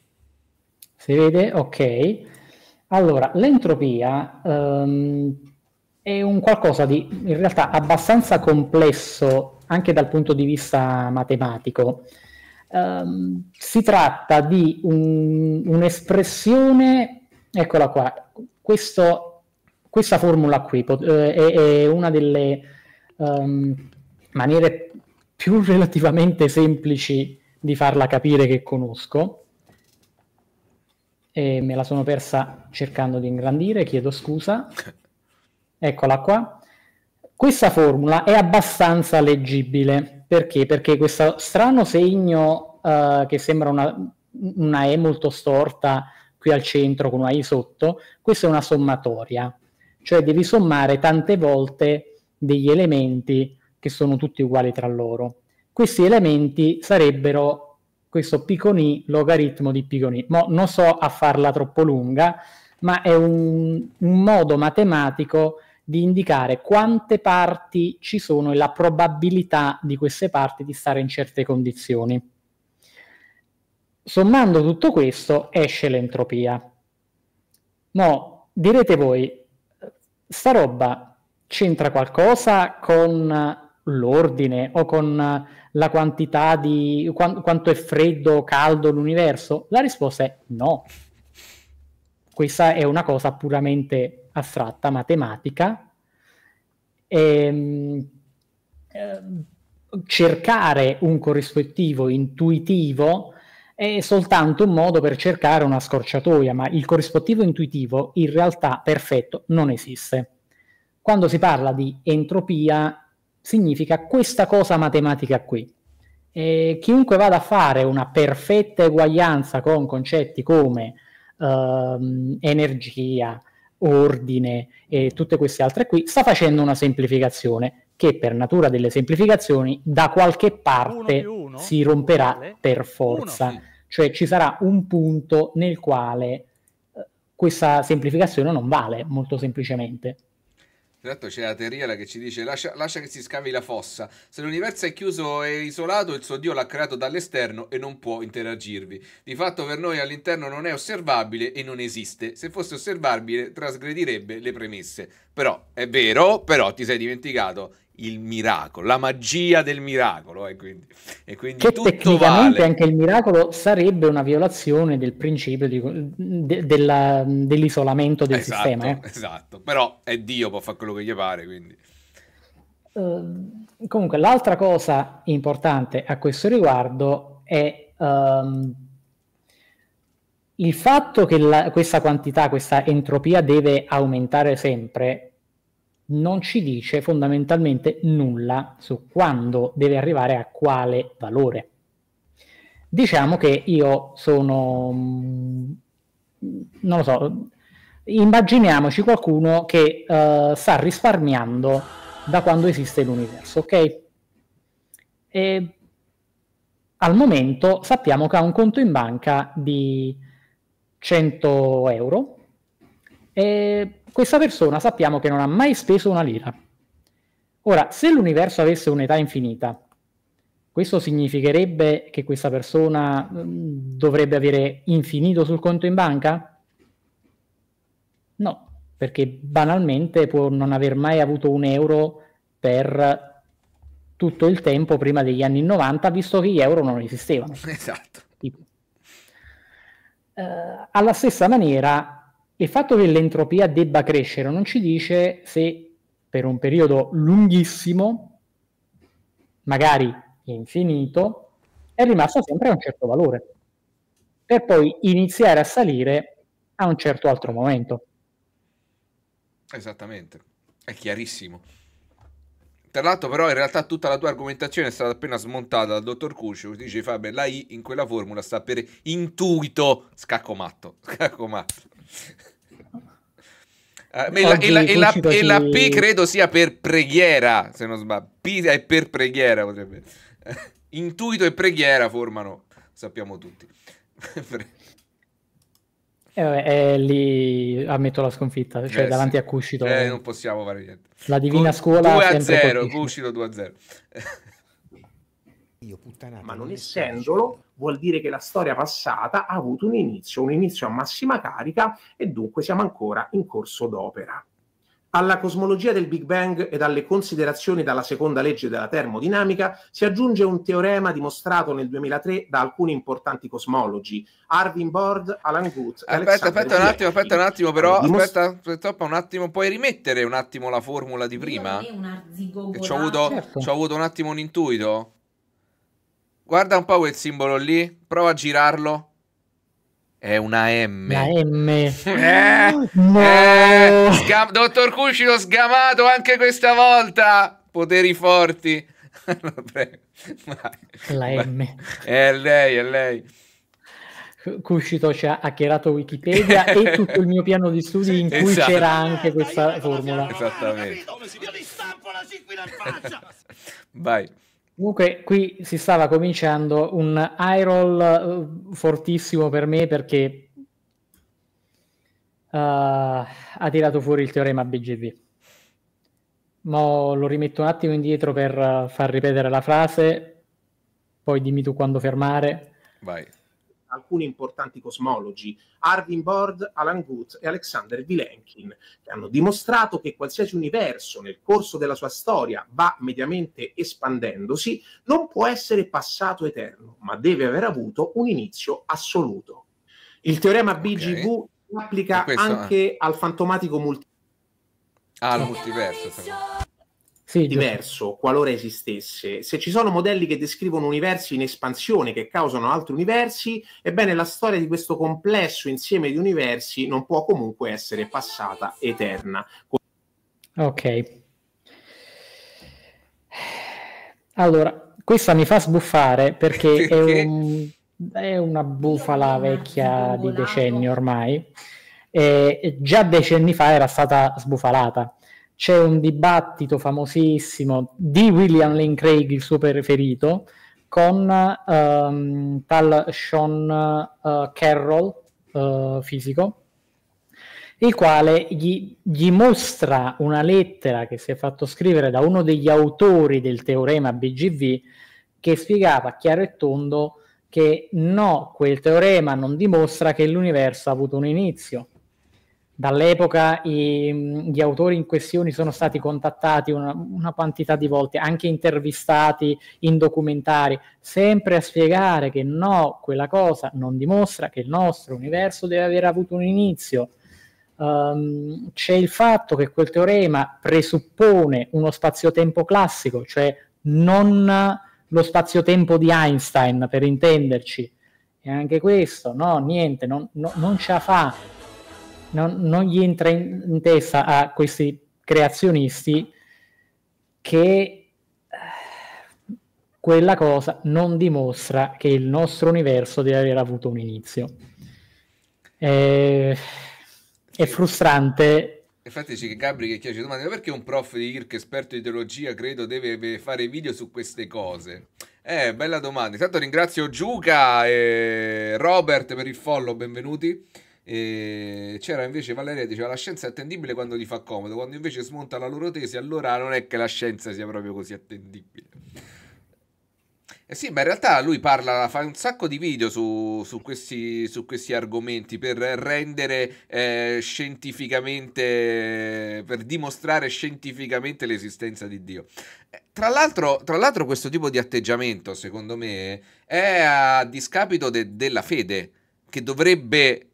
Si vede? Ok. Allora, l'entropia um, è un qualcosa di in realtà abbastanza complesso anche dal punto di vista matematico. Um, si tratta di un, un'espressione, eccola qua, questo questa formula qui pot- eh, è, è, una delle um, maniere più *laughs* relativamente semplici di farla capire che conosco e me la sono persa cercando di ingrandire, chiedo scusa. *laughs* Eccola qua. Questa formula è abbastanza leggibile, perché? Perché questo strano segno uh, che sembra una, una E molto storta qui al centro con una I sotto, questa è una sommatoria cioè devi sommare tante volte degli elementi che sono tutti uguali tra loro. Questi elementi sarebbero questo P con I logaritmo di P piconì. Mo non so a farla troppo lunga, ma è un, un modo matematico di indicare quante parti ci sono e la probabilità di queste parti di stare in certe condizioni. Sommando tutto questo esce l'entropia. No, direte voi, sta roba c'entra qualcosa con l'ordine o con la quantità di qu- quanto è freddo o caldo l'universo? La risposta è no. Questa è una cosa puramente astratta, matematica. E, ehm, eh, cercare un corrispettivo intuitivo è soltanto un modo per cercare una scorciatoia, ma il corrispettivo intuitivo in realtà perfetto non esiste. Quando si parla di entropia significa questa cosa matematica qui. E chiunque vada a fare una perfetta eguaglianza con concetti come ehm, energia, ordine e tutte queste altre qui, sta facendo una semplificazione che per natura delle semplificazioni da qualche parte uno, si romperà uguale, per forza. Uno, sì. Cioè ci sarà un punto nel quale eh, questa semplificazione non vale, molto semplicemente. Esatto, c'è la Terriera che ci dice lascia, lascia, che si scavi la fossa. Se l'universo è chiuso e isolato, il suo Dio l'ha creato dall'esterno e non può interagirvi. Di fatto per noi all'interno non è osservabile e non esiste. Se fosse osservabile trasgredirebbe le premesse. Però è vero, però ti sei dimenticato il miracolo, la magia del miracolo. Eh, quindi, e quindi che tutto tecnicamente vale. anche il miracolo sarebbe una violazione del principio di, de, della, dell'isolamento del esatto, sistema. Eh. Esatto, però è eh, Dio, può fare quello che gli pare. Quindi. Uh, comunque, l'altra cosa importante a questo riguardo è um, il fatto che la, questa quantità, questa entropia deve aumentare sempre non ci dice fondamentalmente nulla su quando deve arrivare a quale valore. Diciamo che io sono, mm, non lo so, immaginiamoci qualcuno che uh, sta risparmiando da quando esiste l'universo, ok? E al momento sappiamo che ha un conto in banca di 100 euro e questa persona sappiamo che non ha mai speso una lira. Ora, se l'universo avesse un'età infinita, questo significherebbe che questa persona mm, dovrebbe avere infinito sul conto in banca? No, perché banalmente può non aver mai avuto un euro per tutto il tempo prima degli anni 90, visto che gli euro non esistevano. *laughs* Esatto. Uh, alla stessa maniera, il fatto che l'entropia debba crescere non ci dice se per un periodo lunghissimo, magari infinito, è rimasto sempre a un certo valore, per poi iniziare a salire a un certo altro momento. Esattamente, è chiarissimo. Tra l'altro, però, in realtà tutta la tua argomentazione è stata appena smontata dal dottor Cuscio. Dice Fabio, la I in quella formula sta per intuito. Scacco matto, *laughs* scacco matto e, ah, la, la, la, e, la, P credo sia per preghiera, se non sbaglio. P è per preghiera, potrebbe. *laughs* Intuito e preghiera formano, sappiamo tutti. *laughs* eh, eh, lì ammetto la sconfitta, cioè eh, davanti sì. a Cuscito. Eh, non possiamo fare niente. La divina Con, scuola 2 a 0, Cuscito 2 a 0. Io puttanata. Ma non essendolo, vuol dire che la storia passata ha avuto un inizio, un inizio a massima carica e dunque siamo ancora in corso d'opera. Alla cosmologia del Big Bang e alle considerazioni dalla seconda legge della termodinamica si aggiunge un teorema dimostrato nel 2003 da alcuni importanti cosmologi, Arvin Bord, Alan Guth Aspetta, aspetta un attimo, aspetta un attimo però, aspetta, aspetta un attimo, puoi rimettere un attimo la formula di prima? Che ci ho avuto, certo. avuto un attimo un intuito? Guarda un po' quel simbolo lì, prova a girarlo. È una M. La M. *laughs* Eh, no. eh, sgam- Dottor Cuscino sgamato anche questa volta. Poteri forti. ma, *laughs* la ma, M. Eh, è lei, è lei. Cuscito ci ha hackerato Wikipedia e tutto il mio piano di studi in cui esatto. c'era anche questa formula. Esattamente. Vai. Comunque qui si stava cominciando un eye roll uh, fortissimo per me perché uh, ha tirato fuori il teorema BGV. Ma lo rimetto un attimo indietro per uh, far ripetere la frase, poi dimmi tu quando fermare. Vai alcuni importanti cosmologi, Arvin Bord, Alan Guth e Alexander Vilenkin, che hanno dimostrato che qualsiasi universo nel corso della sua storia va mediamente espandendosi, non può essere passato eterno, ma deve aver avuto un inizio assoluto. Il teorema BGV okay. applica questo, eh. anche eh. al fantomatico multiverso. Ah, al multiverso sì, diverso qualora esistesse. Se ci sono modelli che descrivono universi in espansione che causano altri universi, ebbene la storia di questo complesso insieme di universi non può comunque essere passata eterna. Ok. Allora, questa mi fa sbuffare perché, perché? È, un, è, una bufala vecchia di decenni ormai. E già decenni fa era stata sbufalata c'è un dibattito famosissimo di William Lane Craig, il suo preferito, con um, tal Sean uh, Carroll, uh, fisico, il quale gli, gli, mostra una lettera che si è fatto scrivere da uno degli autori del teorema BGV che spiegava chiaro e tondo che no, quel teorema non dimostra che l'universo ha avuto un inizio, dall'epoca i, gli autori in questione sono stati contattati una, una, quantità di volte, anche intervistati in documentari, sempre a spiegare che no, quella cosa non dimostra che il nostro universo deve aver avuto un inizio. Um, c'è il fatto che quel teorema presuppone uno spazio-tempo classico, cioè non lo spazio-tempo di Einstein, per intenderci. E anche questo, no, niente, non, no, non ce la fa non, non gli entra in, in testa a questi creazionisti che eh, quella cosa non dimostra che il nostro universo deve aver avuto un inizio. È, è frustrante. Infatti c'è Gabri che chiede ma perché un prof di IRC esperto di teologia credo deve fare video su queste cose? Eh, bella domanda. Intanto ringrazio Giuca e Robert per il follow, benvenuti. E c'era invece Valeria che diceva la scienza è attendibile quando gli fa comodo, quando invece smonta la loro tesi allora non è che la scienza sia proprio così attendibile. Eh sì, ma in realtà lui parla, fa un sacco di video su, su, questi, su questi, argomenti per rendere eh, scientificamente, per dimostrare scientificamente l'esistenza di Dio. Eh, tra, l'altro, tra l'altro, questo tipo di atteggiamento, secondo me, è a discapito de, della fede, che dovrebbe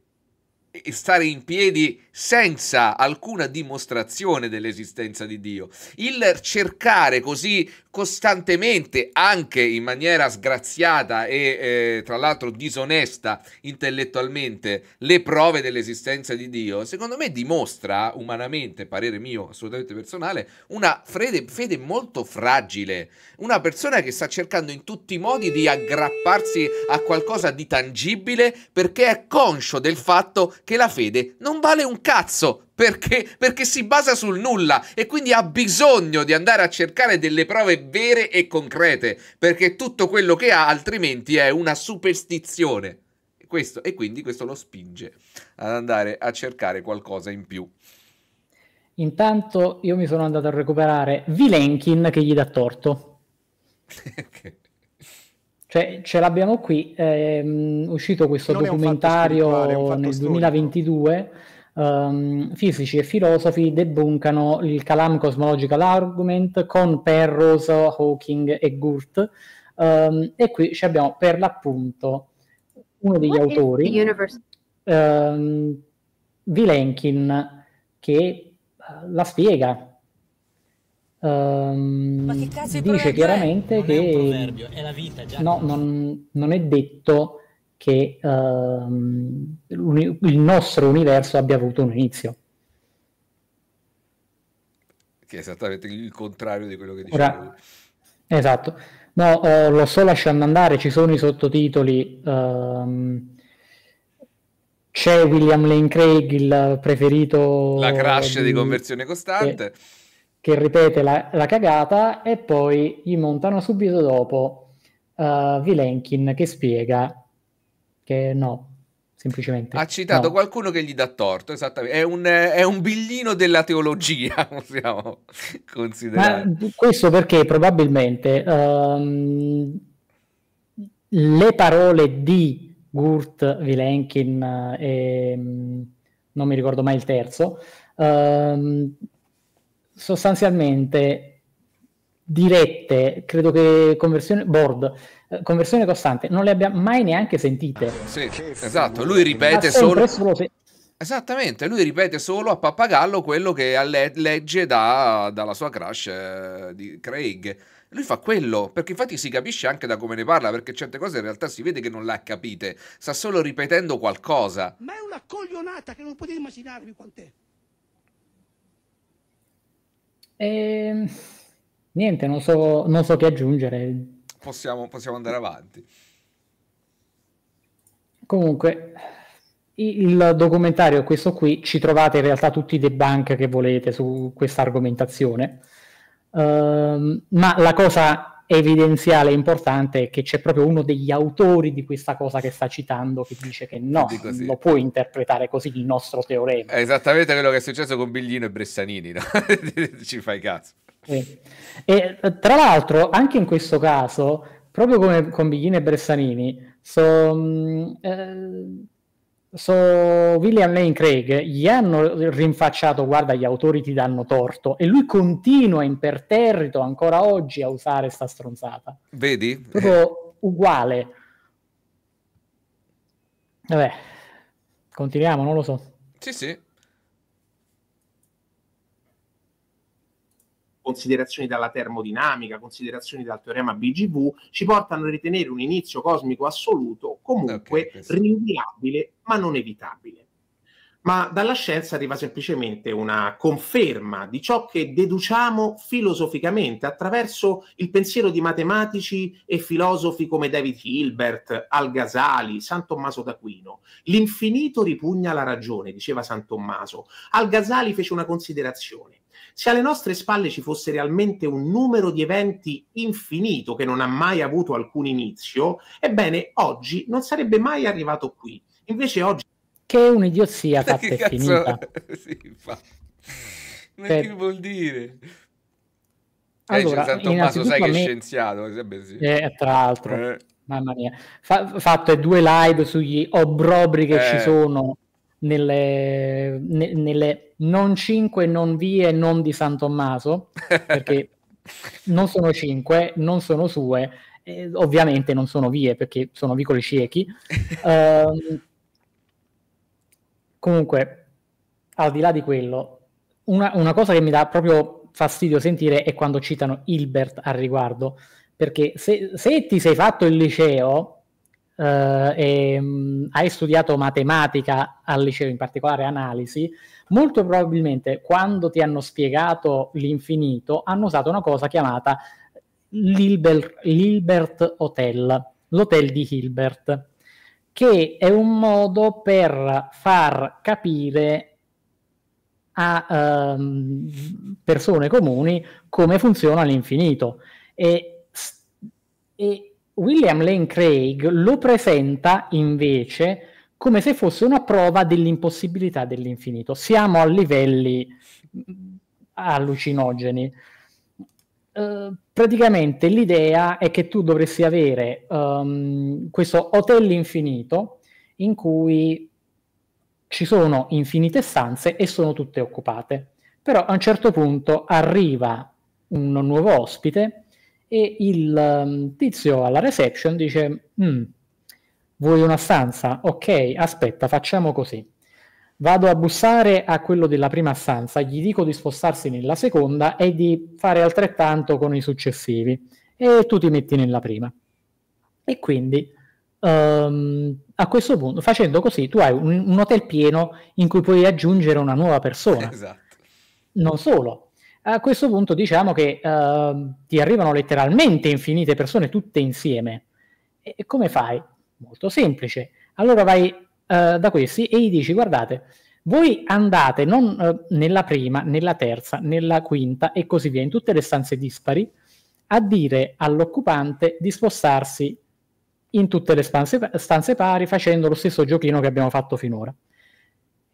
stare in piedi senza alcuna dimostrazione dell'esistenza di Dio, il cercare così costantemente, anche in maniera sgraziata e eh, tra l'altro disonesta intellettualmente, le prove dell'esistenza di Dio, secondo me dimostra, umanamente, parere mio assolutamente personale, una fede, fede molto fragile, una persona che sta cercando in tutti i modi di aggrapparsi a qualcosa di tangibile perché è conscio del fatto che la fede non vale un cazzo perché? Perché si basa sul nulla e quindi ha bisogno di andare a cercare delle prove vere e concrete, perché tutto quello che ha altrimenti è una superstizione. Questo, e quindi questo lo spinge ad andare a cercare qualcosa in più. Intanto io mi sono andato a recuperare Vilenkin che gli dà torto. okay. Cioè, ce l'abbiamo qui, è ehm, uscito questo non documentario nel storico. 2022 um, fisici e filosofi debunkano il Calam Cosmological Argument con Perros, Hawking e Gurt. Um, e qui abbiamo per l'appunto uno degli What autori, um, Vilenkin, che eh, la spiega Um, che dice chiaramente che è? È proverbio, è vita, no, non, non, è detto che ehm, il nostro universo abbia avuto un inizio. Che è esattamente il contrario di quello che dicevi. Esatto. No, eh, lo sto lasciando andare, ci sono i sottotitoli. Ehm, c'è William Lane Craig, il preferito... La crash di, di conversione costante. Che, che ripete la, la, cagata e poi gli montano subito dopo uh, Vilenkin che spiega che no, semplicemente. Ha citato no. qualcuno che gli dà torto, esattamente. È un, è un billino della teologia, *laughs* possiamo considerare. Ma questo perché probabilmente um, le parole di Gurt, Vilenkin eh, e mm, non mi ricordo mai il terzo, um, sostanzialmente dirette, credo che conversione board conversione costante, non le abbiamo mai neanche sentite. Sì, esatto, lui ripete solo... solo se... Esattamente, lui ripete solo a pappagallo quello che legge da, dalla sua crush eh, di Craig. Lui fa quello, perché infatti si capisce anche da come ne parla, perché certe cose in realtà si vede che non le ha capite, sta solo ripetendo qualcosa. Ma è una coglionata che non potete immaginarvi quant'è. E... Ehm, niente, non so, non so che aggiungere possiamo, possiamo andare avanti. Comunque, il documentario, è questo qui, ci trovate in realtà tutti i debunk che volete su questa argomentazione, um, ma la cosa evidenziale e importante è che c'è proprio uno degli autori di questa cosa che sta citando che dice che no, lo puoi interpretare così il nostro teorema. È esattamente quello che è successo con Biglino e Bressanini, no? *laughs* ci fai cazzo. E eh, tra l'altro, anche in questo caso, proprio come con Biglini e Bressanini, so, mm, eh, so William Lane Craig gli hanno rinfacciato, guarda, gli autori ti danno torto, e lui continua imperterrito ancora oggi a usare sta stronzata. Vedi? Proprio uguale. Vabbè, continuiamo, non lo so. Sì, sì. considerazioni dalla termodinamica, considerazioni dal teorema BGV, ci portano a ritenere un inizio cosmico assoluto comunque okay, rinviabile ma non evitabile. Ma dalla scienza arriva semplicemente una conferma di ciò che deduciamo filosoficamente attraverso il pensiero di matematici e filosofi come David Hilbert, Al-Ghazali, San Tommaso d'Aquino. L'infinito ripugna la ragione, diceva San Tommaso. Al-Ghazali fece una considerazione se alle nostre spalle ci fosse realmente un numero di eventi infinito che non ha mai avuto alcun inizio, ebbene oggi non sarebbe mai arrivato qui. Invece oggi... Che è un'idiozia *laughs* fatta e finita. sì, fa... Ma per... Cioè che vuol dire? Eh, allora, eh, San Tommaso, sai che me... scienziato, eh, sì. eh, tra l'altro, eh. mamma mia, Fa- fatto due live sugli obrobri che ci eh. sono nelle, ne, nelle non cinque non vie non di San Tommaso, perché *laughs* non sono cinque, non sono sue, eh, ovviamente non sono vie perché sono vicoli ciechi. Uh, comunque, al di là di quello, una, una cosa che mi dà proprio fastidio sentire è quando citano Hilbert al riguardo, perché se, se, ti sei fatto il liceo, eh, e mh, mm, hai studiato matematica al liceo, in particolare analisi, molto probabilmente quando ti hanno spiegato l'infinito hanno usato una cosa chiamata l'Hilbert, l'Hilbert Hotel, l'hotel di Hilbert, che è un modo per far capire a ehm, persone comuni come funziona l'infinito. E, e William Lane Craig lo presenta invece come se fosse una prova dell'impossibilità dell'infinito. Siamo a livelli mm, allucinogeni. Uh, praticamente l'idea è che tu dovresti avere um, questo hotel infinito in cui ci sono infinite stanze e sono tutte occupate. Però a un certo punto arriva un nuovo ospite e il mm, tizio alla reception dice mm, vuoi una stanza? Ok, aspetta, facciamo così. Vado a bussare a quello della prima stanza, gli dico di spostarsi nella seconda e di fare altrettanto con i successivi e tu ti metti nella prima. E quindi um, a questo punto, facendo così, tu hai un, un, hotel pieno in cui puoi aggiungere una nuova persona. *laughs* Esatto. Non solo, a questo punto diciamo che uh, ti arrivano letteralmente infinite persone tutte insieme. E, come fai? Molto semplice. Allora vai uh, da questi e gli dici guardate, voi andate non uh, nella prima, nella terza, nella quinta e così via, in tutte le stanze dispari, a dire all'occupante di spostarsi in tutte le stanze, stanze pari facendo lo stesso giochino che abbiamo fatto finora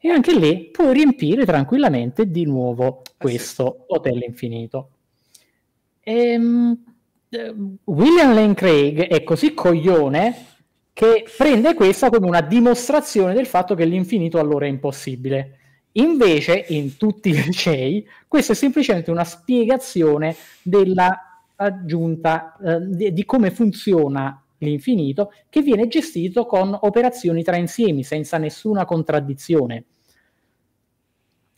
e anche lì puoi riempire tranquillamente di nuovo ah, questo hotel infinito. Ehm, eh, William Lane Craig è così coglione che prende questa come una dimostrazione del fatto che l'infinito allora è impossibile. Invece, in tutti i licei, questa è semplicemente una spiegazione della aggiunta eh, di, di come funziona l'infinito, che viene gestito con operazioni tra insiemi, senza nessuna contraddizione.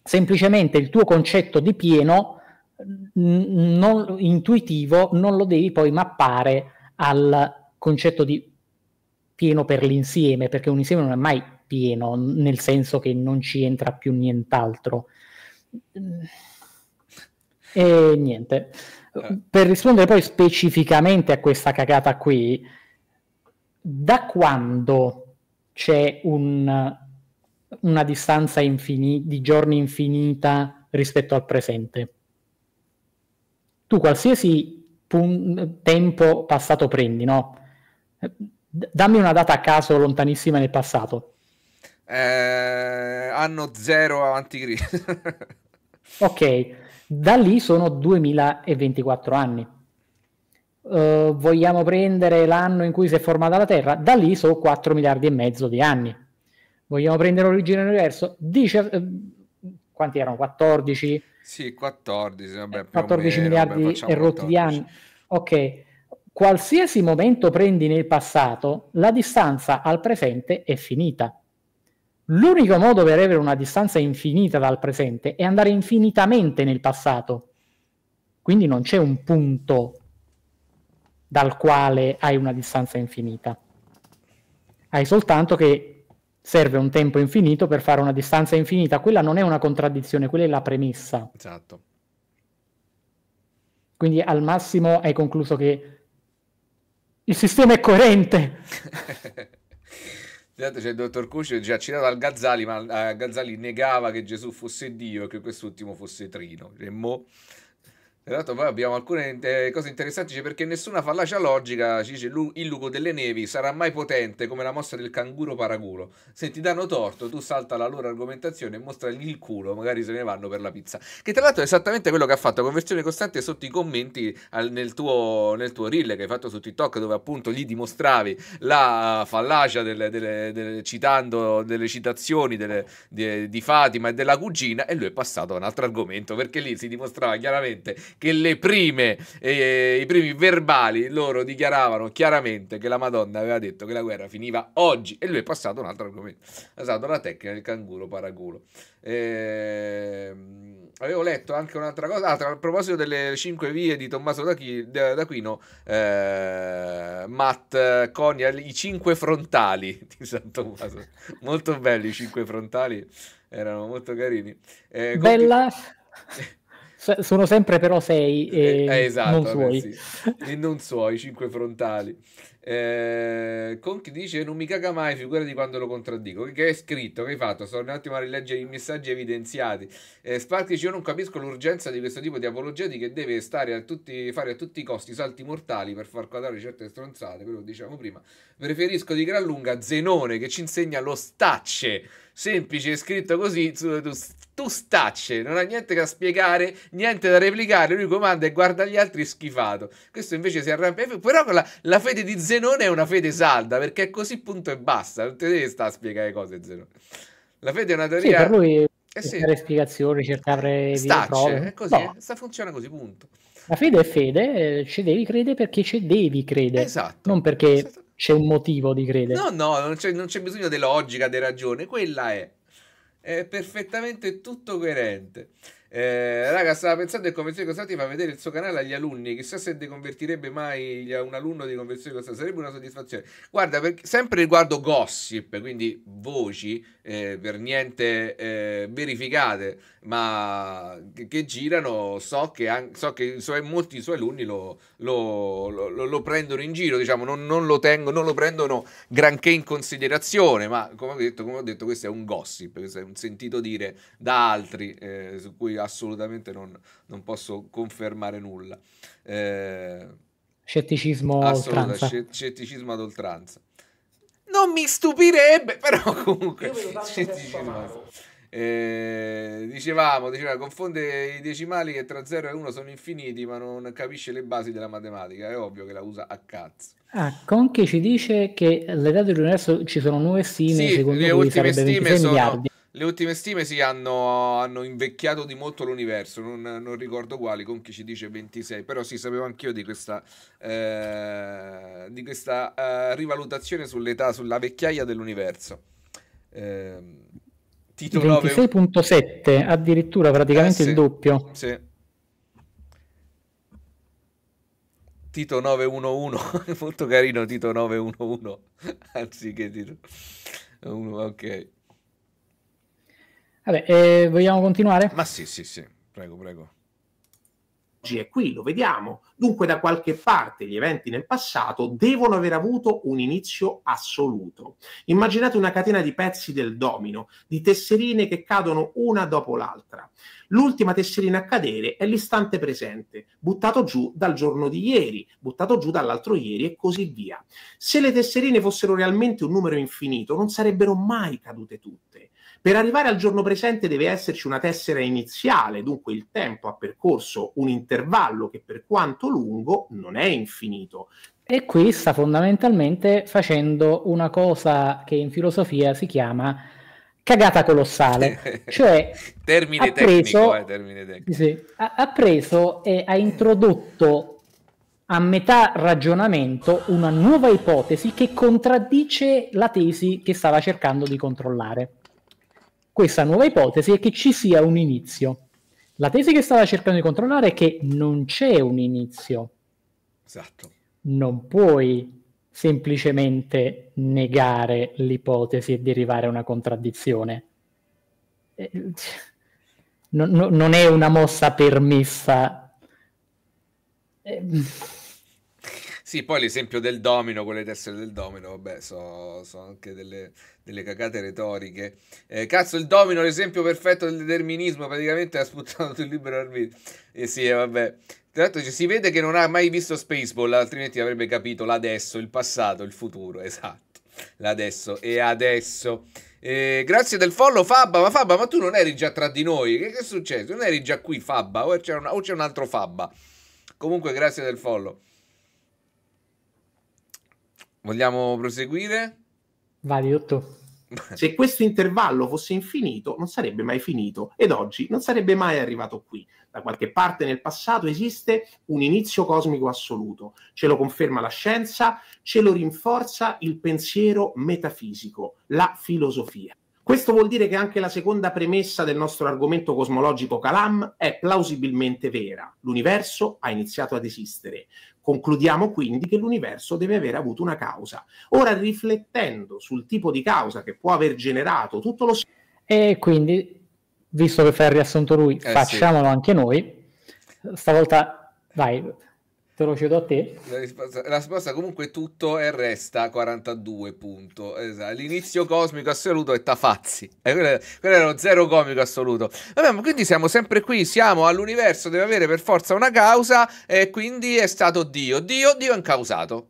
Semplicemente il tuo concetto di pieno non, intuitivo non lo devi poi mappare al concetto di pieno per l'insieme, perché un insieme non è mai pieno, nel senso che non ci entra più nient'altro. E niente. Eh. Per rispondere poi specificamente a questa cagata qui, da quando c'è un, una distanza infini- di giorni infinita rispetto al presente? Tu qualsiasi pun- tempo passato prendi, no? dammi una data a caso lontanissima nel passato. Eh, anno zero avanti Cristo. ok, da lì sono 2024 anni uh, vogliamo prendere l'anno in cui si è formata la Terra, da lì sono 4 miliardi e mezzo di anni. Vogliamo prendere l'origine dell'universo? Dice, uh, quanti erano? 14? Sì, 14, vabbè, 14 meno, miliardi e rotti di anni. Ok, qualsiasi momento prendi nel passato, la distanza al presente è finita. L'unico modo per avere una distanza infinita dal presente è andare infinitamente nel passato. Quindi non c'è un punto dal quale hai una distanza infinita. Hai soltanto che serve un tempo infinito per fare una distanza infinita. Quella non è una contraddizione, quella è la premessa. Esatto. Quindi al massimo hai concluso che il sistema è coerente. *laughs* Esatto, cioè, il dottor Cuscio già citato al Gazzali, ma uh, Gazzali negava che Gesù fosse Dio e che quest'ultimo fosse Trino. E mo Esatto, poi abbiamo alcune cose interessanti, cioè perché nessuna fallacia logica ci dice il lugo delle nevi sarà mai potente come la mossa del canguro paraculo. Se ti danno torto, tu salta la loro argomentazione e mostragli il culo, magari se ne vanno per la pizza. Che tra l'altro è esattamente quello che ha fatto, conversione costante sotto i commenti al, nel, tuo, nel, tuo, reel che hai fatto su TikTok dove appunto gli dimostravi la fallacia delle, delle, delle citando delle citazioni delle, di, di Fatima e della cugina e lui è passato a un altro argomento perché lì si dimostrava chiaramente che le prime, eh, i primi verbali loro dichiaravano chiaramente che la Madonna aveva detto che la guerra finiva oggi e lui è passato un altro argomento, ha usato la tecnica del canguro paraculo. Eh, avevo letto anche un'altra cosa, ah, tra, a proposito delle cinque vie di Tommaso d'Aquino, eh, Matt Conia, eh, i cinque frontali *laughs* di San Tommaso, molto belli i cinque frontali, erano molto carini. Eh, Bella! *laughs* sono sempre però sei eh, eh, e eh, esatto, non suoi. sì. e non suoi, cinque frontali. Eh, Conti dice non mi caga mai, figurati quando lo contraddico. Che hai scritto? Che hai fatto? sono un attimo a rileggere i messaggi evidenziati. Eh, Sparky dice io non capisco l'urgenza di questo tipo di apologeti che deve stare a tutti, fare a tutti i costi salti mortali per far quadrare certe stronzate, quello che dicevamo prima. Preferisco di gran lunga Zenone che ci insegna lo stacce semplice scritto così tu, tu, tustacce, non ha niente da spiegare, niente da replicare, lui comanda e guarda gli altri schifato. Questo invece si arrabbia, eh, però la, la, fede di Zenone è una fede salda, perché è così punto e basta, non ti devi stare a spiegare cose Zenone. La fede è una teoria... Sì, per lui eh sì. cercare spiegazioni, cercare Stacce, è così, no. Eh, sta, funziona così, punto. La fede è fede, eh, ci devi credere perché ci devi credere, esatto. non perché esatto. c'è un motivo di credere. No, no, non c'è, non c'è bisogno di logica, di ragione, quella è è perfettamente tutto coerente. Eh, raga, stava pensando che Conversione Costante fa vedere il suo canale agli alunni. Chissà se deconvertirebbe mai un alunno di Conversione Costante. Sarebbe una soddisfazione. Guarda, sempre riguardo gossip, quindi voci, eh, per niente eh, verificate, ma che, che girano, so che, anche, so che suoi, molti suoi alunni lo, lo, lo, lo, prendono in giro, diciamo, non, non, lo tengo, non lo prendono granché in considerazione, ma come ho detto, come ho detto questo è un gossip, questo è un sentito dire da altri eh, su cui assolutamente non, non posso confermare nulla. Eh, scetticismo, assoluta, ad oltranza. scetticismo ad oltranza. Non mi stupirebbe, però comunque... *laughs* Eh, dicevamo, dicevamo, confonde i decimali che tra 0 e 1 sono infiniti, ma non capisce le basi della matematica. È ovvio che la usa a cazzo. Ah, Conchi ci dice che all'età dell'universo ci sono nuove stime, sì, secondo le ultime stime sono miliardi. Le ultime stime sì, hanno, hanno invecchiato di molto l'universo, non, non, ricordo quali, Conchi ci dice 26, però sì, sapevo anch'io di questa, eh, di questa eh, rivalutazione sull'età, sulla vecchiaia dell'universo. Eh, titolo 26.7, addirittura praticamente eh, sì, il doppio. Sì. Tito 911, *laughs* molto carino Tito 911, *laughs* anziché Tito... 1, ok. Vabbè, eh, vogliamo continuare? Ma sì, sì, sì, prego, prego. Oggi è qui, lo vediamo. Dunque, da qualche parte gli eventi nel passato devono aver avuto un inizio assoluto. Immaginate una catena di pezzi del domino, di tesserine che cadono una dopo l'altra. L'ultima tesserina a cadere è l'istante presente, buttato giù dal giorno di ieri, buttato giù dall'altro ieri e così via. Se le tesserine fossero realmente un numero infinito, non sarebbero mai cadute tutte per arrivare al giorno presente deve esserci una tessera iniziale, dunque il tempo ha percorso un intervallo che per quanto lungo non è infinito. E qui sta fondamentalmente facendo una cosa che in filosofia si chiama cagata colossale, *laughs* cioè termine, ha preso, tecnico, eh, termine tecnico, sì, ha, ha preso e ha introdotto a metà ragionamento una nuova ipotesi che contraddice la tesi che stava cercando di controllare. Questa nuova ipotesi è che ci sia un inizio. La tesi che stava cercando di controllare è che non c'è un inizio. Esatto. Non puoi semplicemente negare l'ipotesi e derivare una contraddizione. Eh, non, non è una mossa permessa. Eh. Sì, poi l'esempio del domino, con le tessere del domino, vabbè, so, so anche delle, delle, cacate retoriche. Eh, cazzo, il domino, l'esempio perfetto del determinismo, praticamente ha sputtato il libero arbitrio. Eh sì, eh, vabbè. Tra l'altro si vede che non ha mai visto Spaceball, altrimenti avrebbe capito l'adesso, il passato, il futuro, *laughs* esatto. L'adesso e adesso. Eh, grazie del follow Fabba, ma Fabba, ma tu non eri già tra di noi? Che, che è successo? Non eri già qui Fabba o c'è un, un altro Fabba? Comunque grazie del follow. Vogliamo proseguire? Valido tu. *laughs* Se questo intervallo fosse infinito, non sarebbe mai finito ed oggi non sarebbe mai arrivato qui. Da qualche parte nel passato esiste un inizio cosmico assoluto. Ce lo conferma la scienza, ce lo rinforza il pensiero metafisico, la filosofia. Questo vuol dire che anche la seconda premessa del nostro argomento cosmologico Calam è plausibilmente vera. L'universo ha iniziato ad esistere. Concludiamo quindi che l'universo deve aver avuto una causa. Ora, riflettendo sul tipo di causa che può aver generato tutto lo... E quindi, visto che fa il riassunto lui, eh facciamolo sì. anche noi. Stavolta, vai, Te lo cedo a te. La risposta, la risposta comunque tutto e resta 42 punto. Esatto. L'inizio cosmico assoluto è Tafazzi. E eh, quello, quello era lo zero comico assoluto. Vabbè, ma quindi siamo sempre qui, siamo all'universo, deve avere per forza una causa e quindi è stato Dio. Dio, Dio è incausato.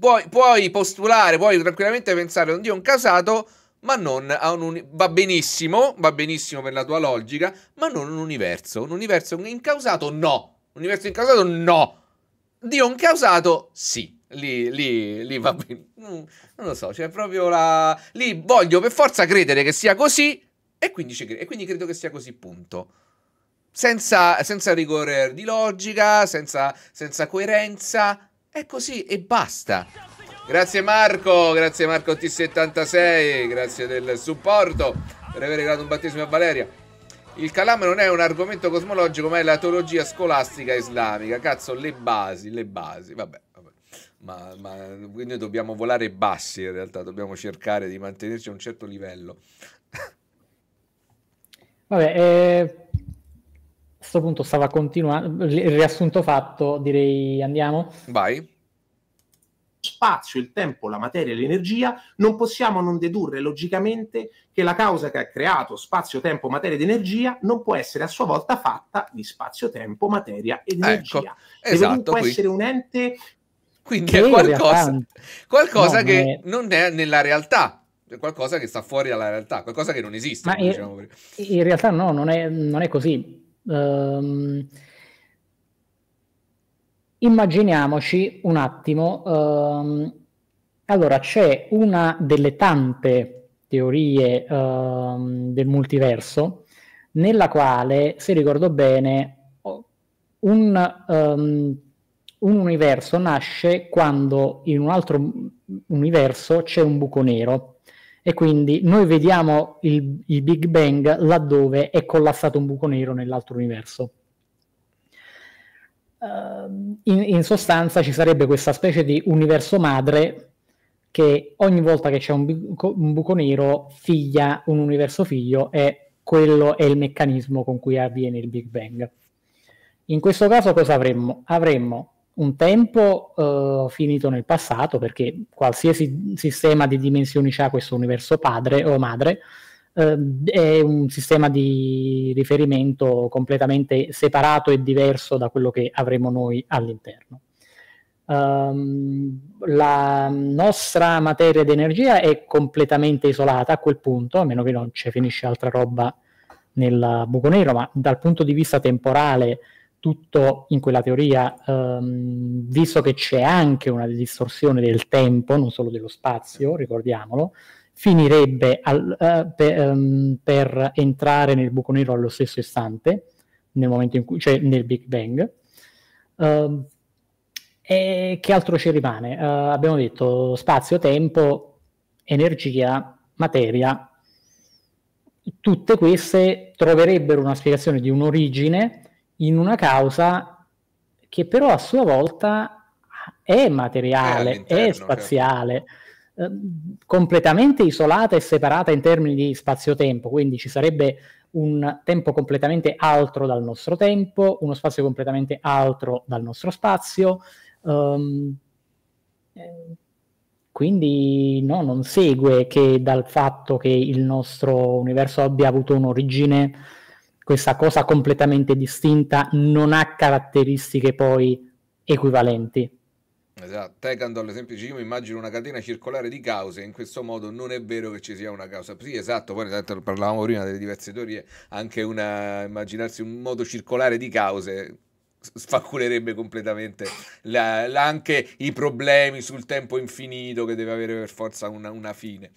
Puoi, puoi postulare, puoi tranquillamente pensare a un Dio incausato, ma non a un uni- va benissimo, va benissimo per la tua logica, ma non un universo. Un universo incausato no. universo incausato no. Dio un causato sì. Lì, lì, lì va bene. Mm, non lo so, c'è proprio la... Lì voglio per forza credere che sia così e quindi, e quindi credo che sia così, punto. Senza, senza rigore di logica, senza, senza coerenza. È così e basta. Grazie Marco, grazie Marco T76, grazie del supporto per aver regalato un battesimo a Valeria. Il calame non è un argomento cosmologico, ma è la teologia scolastica islamica. Cazzo, le basi, le basi, vabbè. vabbè. Ma, ma noi dobbiamo volare bassi in realtà, dobbiamo cercare di mantenerci a un certo livello. vabbè, eh, a questo punto stava continuando. Il riassunto fatto, direi andiamo. Vai spazio, il tempo, la materia e l'energia, non possiamo non dedurre logicamente che la causa che ha creato spazio, tempo, materia ed energia non può essere a sua volta fatta di spazio, tempo, materia ed ecco, energia. Ecco, Deve esatto, dunque essere un ente... Quindi è qualcosa, qualcosa no, che è... non è nella realtà, è qualcosa che sta fuori dalla realtà, qualcosa che non esiste. Ma diciamo. in, realtà no, non è, non è così. Um, Immaginiamoci un attimo, ehm, allora c'è una delle tante teorie ehm, del multiverso nella quale, se ricordo bene, un, um, un, universo nasce quando in un altro universo c'è un buco nero e quindi noi vediamo il, il Big Bang laddove è collassato un buco nero nell'altro universo. Ehm, in, in sostanza ci sarebbe questa specie di universo madre che ogni volta che c'è un buco, un buco, nero figlia un universo figlio e quello è il meccanismo con cui avviene il Big Bang. In questo caso cosa avremmo? Avremmo un tempo uh, finito nel passato, perché qualsiasi sistema di dimensioni ha questo universo padre o madre, Ehm, è un sistema di riferimento completamente separato e diverso da quello che avremo noi all'interno. Um, la nostra materia di energia è completamente isolata a quel punto, a meno che non ci finisce altra roba nel buco nero, ma dal punto di vista temporale tutto in quella teoria, um, visto che c'è anche una distorsione del tempo, non solo dello spazio, ricordiamolo, finirebbe al, uh, eh, per, um, ehm, per, entrare nel buco nero allo stesso istante, nel momento in cui, cioè nel Big Bang. Uh, e che altro ci rimane? Uh, abbiamo detto spazio-tempo, energia, materia. Tutte queste troverebbero una spiegazione di un'origine in una causa che però a sua volta è materiale, è, è certo. spaziale. Certo Ehm, completamente isolata e separata in termini di spazio-tempo, quindi ci sarebbe un tempo completamente altro dal nostro tempo, uno spazio completamente altro dal nostro spazio. Um, quindi no, non segue che dal fatto che il nostro universo abbia avuto un'origine, questa cosa completamente distinta non ha caratteristiche poi equivalenti. Esatto. Tegandol, esempio, dice, io immagino una catena circolare di cause, in questo modo non è vero che ci sia una causa. Sì, esatto, poi tanto parlavamo prima delle diverse teorie, anche una, immaginarsi un modo circolare di cause sfacculerebbe completamente la, la, anche i problemi sul tempo infinito che deve avere per forza una, una fine.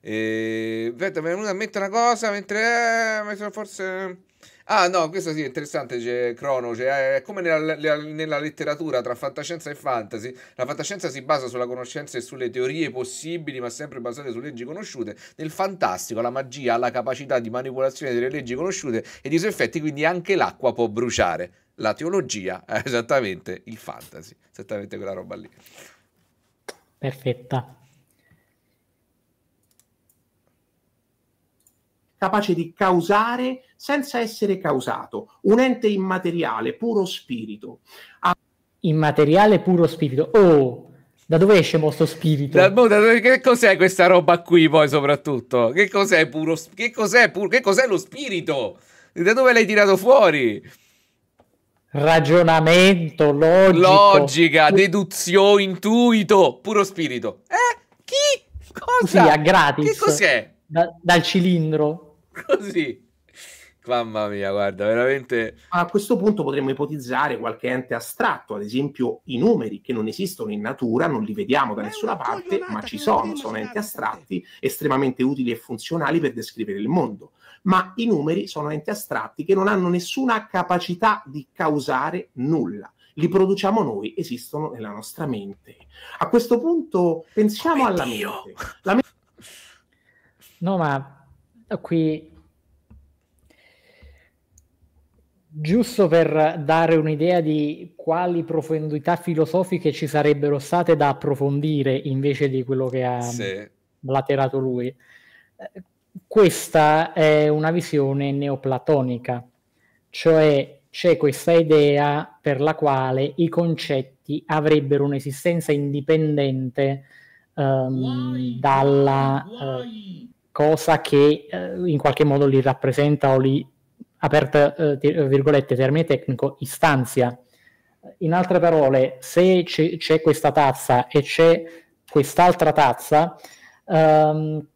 E, ehm, aspetta, mi è venuta a mettere una cosa mentre eh, forse Ah, no, questo sì, è interessante, c'è Crono, c'è, cioè, è come nella, nella, letteratura tra fantascienza e fantasy. La fantascienza si basa sulla conoscenza e sulle teorie possibili, ma sempre basate su leggi conosciute. Nel fantastico la magia ha la capacità di manipolazione delle leggi conosciute e dei suoi effetti, quindi anche l'acqua può bruciare. La teologia è eh, esattamente il fantasy, esattamente quella roba lì. Perfetta. capace di causare senza essere causato, un ente immateriale, puro spirito. A... Ah, immateriale, puro spirito. Oh, da dove esce il vostro spirito? Da, boh, da, che cos'è questa roba qui poi soprattutto? Che cos'è puro che cos'è, pur, che cos'è lo spirito? Da dove l'hai tirato fuori? Ragionamento, logico. Logica, deduzione, intuito, puro spirito. Eh? Chi? Cosa? Sì, a gratis. Che cos'è? Da, dal cilindro. Così. Mamma mia, guarda, veramente. A questo punto potremmo ipotizzare qualche ente astratto, ad esempio i numeri che non esistono in natura, non li vediamo da eh, nessuna parte, ma ci sono, sono enti astratti estremamente utili e funzionali per descrivere il mondo. Ma i numeri sono enti astratti che non hanno nessuna capacità di causare nulla li produciamo noi, esistono nella nostra mente. A questo punto pensiamo Come oh alla Dio. mente. La me- no, ma qui giusto per dare un'idea di quali profondità filosofiche ci sarebbero state da approfondire invece di quello che ha sì. blaterato lui. Questa è una visione neoplatonica, cioè c'è questa idea per la quale i concetti avrebbero un'esistenza indipendente um, dalla, uh, cosa che eh, in qualche modo li rappresenta o li, aperta eh, virgolette, termine tecnico, istanzia. In altre parole, se c- c'è questa tazza e c'è quest'altra tazza, ehm,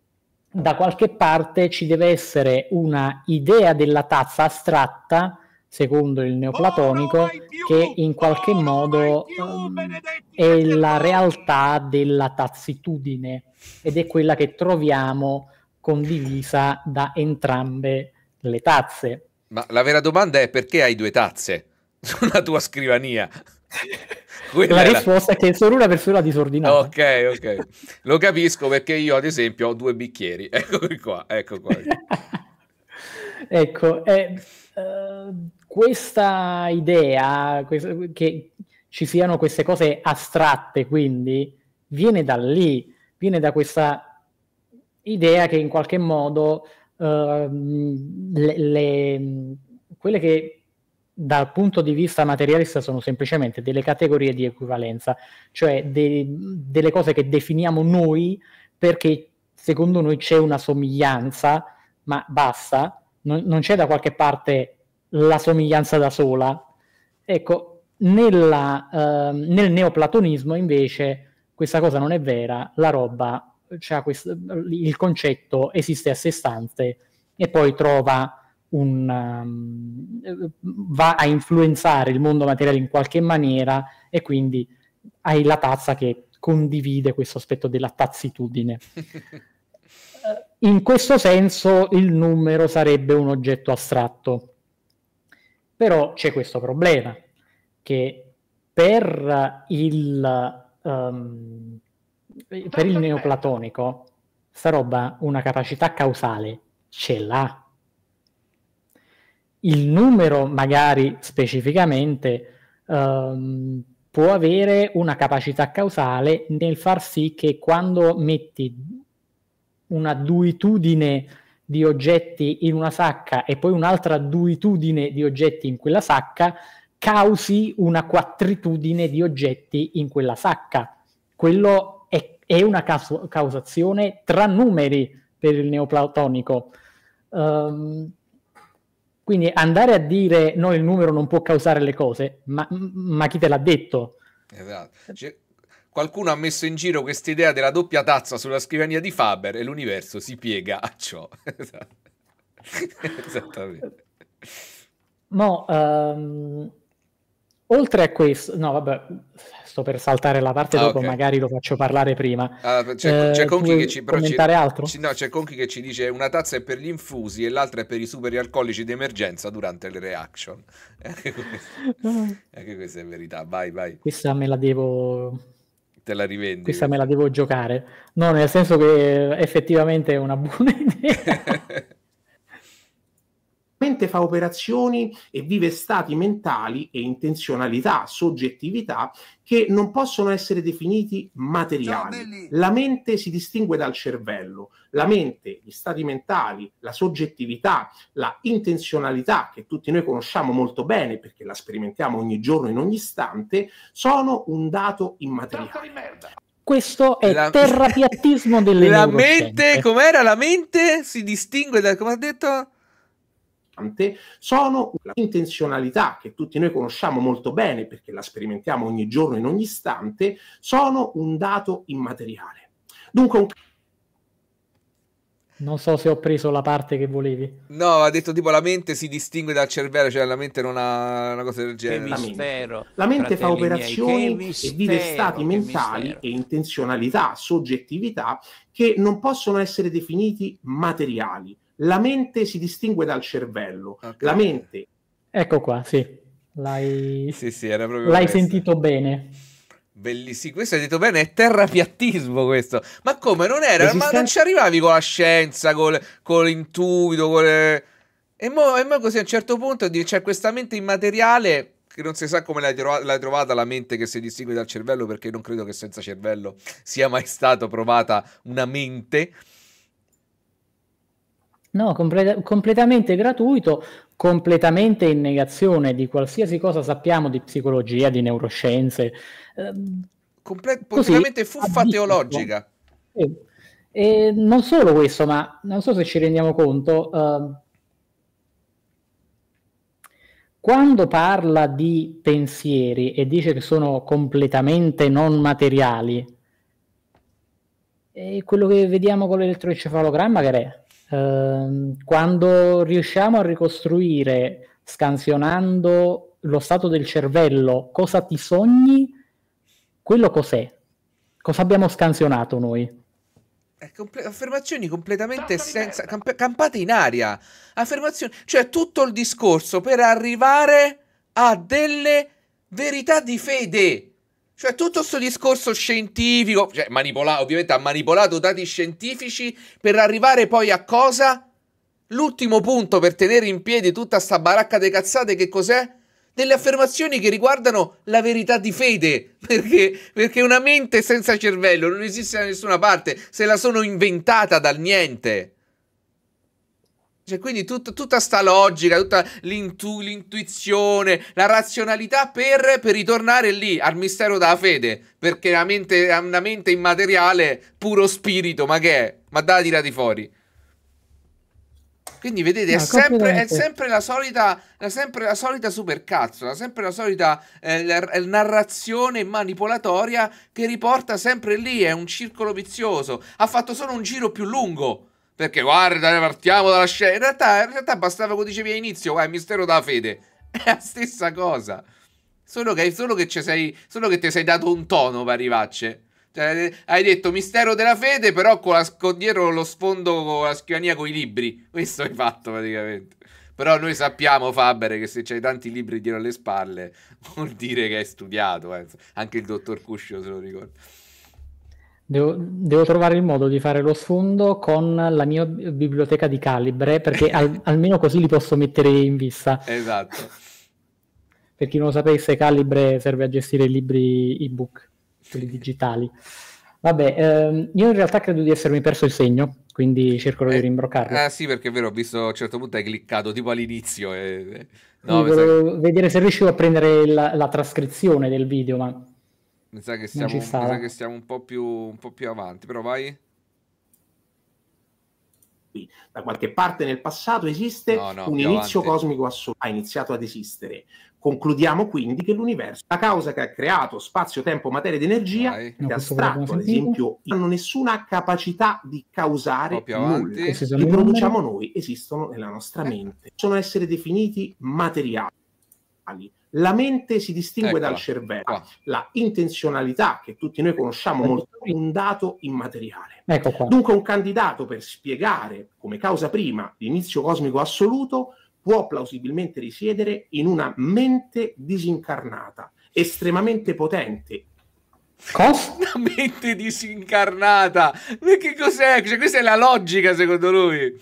da qualche parte ci deve essere una idea della tazza astratta, secondo il neoplatonico, oh, più, che in qualche oh, modo più, ehm, è la realtà della tazzitudine ed è quella che troviamo condivisa da entrambe le tazze. Ma la vera domanda è perché hai due tazze *laughs* sulla tua scrivania? *laughs* la risposta la... è che è solo una persona disordinata. Ok, ok. Lo capisco perché io ad esempio ho due bicchieri. *laughs* Eccoli qua, ecco qua. ecco, eh, uh, questa idea questa, che ci siano queste cose astratte, quindi, viene da lì, viene da questa idea che in qualche modo uh, le, le, quelle che dal punto di vista materialista sono semplicemente delle categorie di equivalenza, cioè de, delle cose che definiamo noi perché secondo noi c'è una somiglianza, ma basta, non, non c'è da qualche parte la somiglianza da sola. Ecco, nella, uh, nel neoplatonismo invece questa cosa non è vera, la roba cioè, questo, il concetto esiste a sé stante e poi trova un, um, va a influenzare il mondo materiale in qualche maniera e quindi hai la tazza che condivide questo aspetto della tazzitudine. *laughs* Eh, in questo senso il numero sarebbe un oggetto astratto, però c'è questo problema che per il, um, eh, per il neoplatonico, sta roba una capacità causale ce l'ha. Il numero, magari specificamente, ehm, può avere una capacità causale nel far sì che quando metti una duitudine di oggetti in una sacca e poi un'altra duitudine di oggetti in quella sacca, causi una quattritudine di oggetti in quella sacca. Quello è una caus- causazione tra numeri per il neoplatonico. Um, quindi andare a dire no, il numero non può causare le cose, ma, ma chi te l'ha detto? Esatto. Cioè, qualcuno ha messo in giro questa idea della doppia tazza sulla scrivania di Faber e l'universo si piega a ciò. *laughs* Esattamente. No, um, ehm, oltre a questo, no, vabbè sto per saltare la parte ah, dopo, okay. magari lo faccio parlare prima. Allora, ah, c'è, eh, c'è Conchi che ci, no, c'è che ci dice una tazza è per gli infusi e l'altra è per i super alcolici d'emergenza durante le reaction. *laughs* anche, questa, anche questa è verità, vai, vai. Questa me la devo te la rivendi. Questa me la devo giocare. No, nel senso che effettivamente è una buona *laughs* idea mente fa operazioni e vive stati mentali e intenzionalità, soggettività che non possono essere definiti materiali. La mente si distingue dal cervello. La mente, gli stati mentali, la soggettività, la intenzionalità che tutti noi conosciamo molto bene perché la sperimentiamo ogni giorno in ogni istante, sono un dato immateriale. Questo è la... terrapiattismo delle *laughs* La mente, com'era la mente? Si distingue da, come ha detto? importante sono l'intenzionalità che tutti noi conosciamo molto bene perché la sperimentiamo ogni giorno in ogni istante, sono un dato immateriale. Dunque un non so se ho preso la parte che volevi. No, ha detto tipo la mente si distingue dal cervello, cioè la mente non ha una cosa del genere. La mente, la mente fa operazioni miei, mistero, e vive stati mentali mistero. e intenzionalità, soggettività che non possono essere definiti materiali la mente si distingue dal cervello. Okay. La mente... Ecco qua, sì. L'hai, sì, sì, L'hai sentito bene. Bellissimo, questo hai detto bene, è terrapiattismo questo. Ma come non era? Esisten- ma non ci arrivavi con la scienza, col, con l'intuito, con le... E mo, mo così a un certo punto c'è questa mente immateriale che non si sa come l'hai, tro- l'hai, trovata la mente che si distingue dal cervello perché non credo che senza cervello sia mai stata provata una mente No, comple- completamente gratuito, completamente in negazione di qualsiasi cosa sappiamo di psicologia, di neuroscienze. Ehm, comple- completamente fuffa addito. teologica. E, e non solo questo, ma non so se ci rendiamo conto, uh, quando parla di pensieri e dice che sono completamente non materiali, è quello che vediamo con l'elettroencefalogramma che è Ehm, quando riusciamo a ricostruire scansionando lo stato del cervello cosa ti sogni, quello cos'è? Cosa abbiamo scansionato noi? Comple- affermazioni completamente senza, camp- campate in aria. Affermazioni, cioè tutto il discorso per arrivare a delle verità di fede cioè, tutto questo discorso scientifico, cioè, manipola- ovviamente ha manipolato dati scientifici per arrivare poi a cosa? L'ultimo punto per tenere in piedi tutta sta baracca de cazzate, che cos'è? Delle affermazioni che riguardano la verità di fede, *laughs* perché, perché una mente senza cervello non esiste da nessuna parte, se la sono inventata dal niente. Cioè, quindi tut, tutta sta logica, tutta l'intu, l'intuizione, la razionalità per, per, ritornare lì al mistero della fede, perché la mente, una mente immateriale, puro spirito, ma che è? Ma da tirati fuori. Quindi vedete, no, è, sempre, è, sempre, la solita, è sempre la solita supercazzola, sempre la solita eh, la, narrazione manipolatoria che riporta sempre lì, è un circolo vizioso. Ha fatto solo un giro più lungo perché guarda, partiamo dalla scena. In realtà, in realtà bastava che dicevi all'inizio, qua il mistero della fede. *laughs* È la stessa cosa. Solo che, solo che, sei, solo che ti sei dato un tono per arrivarci. Cioè, hai detto mistero della fede, però con, la, con dietro lo sfondo con la scrivania con i libri. Questo hai fatto praticamente. Però noi sappiamo, Fabere, che se c'hai tanti libri dietro le spalle *laughs* vuol dire che hai studiato. Eh. Anche il dottor Cuscio se lo ricorda. Devo, devo, trovare il modo di fare lo sfondo con la mia biblioteca di calibre, perché al, *laughs* almeno così li posso mettere in vista. Esatto. *laughs* Per chi non lo sapesse, calibre serve a gestire i libri ebook, quelli digitali. Vabbè, ehm, io in realtà credo di essermi perso il segno, quindi cercherò eh, di rimbroccarlo. Ah eh, sì, perché è vero, ho visto a un certo punto hai cliccato tipo all'inizio. E... Eh, eh. No, volevo sai... vedere se riuscivo a prendere la, la trascrizione del video, ma mi sa che siamo, sa che siamo un, po più, un, po più, avanti, però vai. Da qualche parte nel passato esiste no, no, un inizio avanti. cosmico assoluto, ha iniziato ad esistere. Concludiamo quindi che l'universo, la causa che ha creato spazio, tempo, materia ed energia, Dai. che astratto, ad esempio, hanno nessuna capacità di causare nulla. Che produciamo noi esistono nella nostra eh. mente. Possono essere definiti materiali la mente si distingue Eccola. dal cervello, qua. la intenzionalità che tutti noi conosciamo ecco. molto è un dato immateriale. Ecco qua. Dunque un candidato per spiegare come causa prima l'inizio cosmico assoluto può plausibilmente risiedere in una mente disincarnata, estremamente potente. Cosa? *laughs* Una mente disincarnata? che cos'è? Cioè, questa è la logica secondo lui.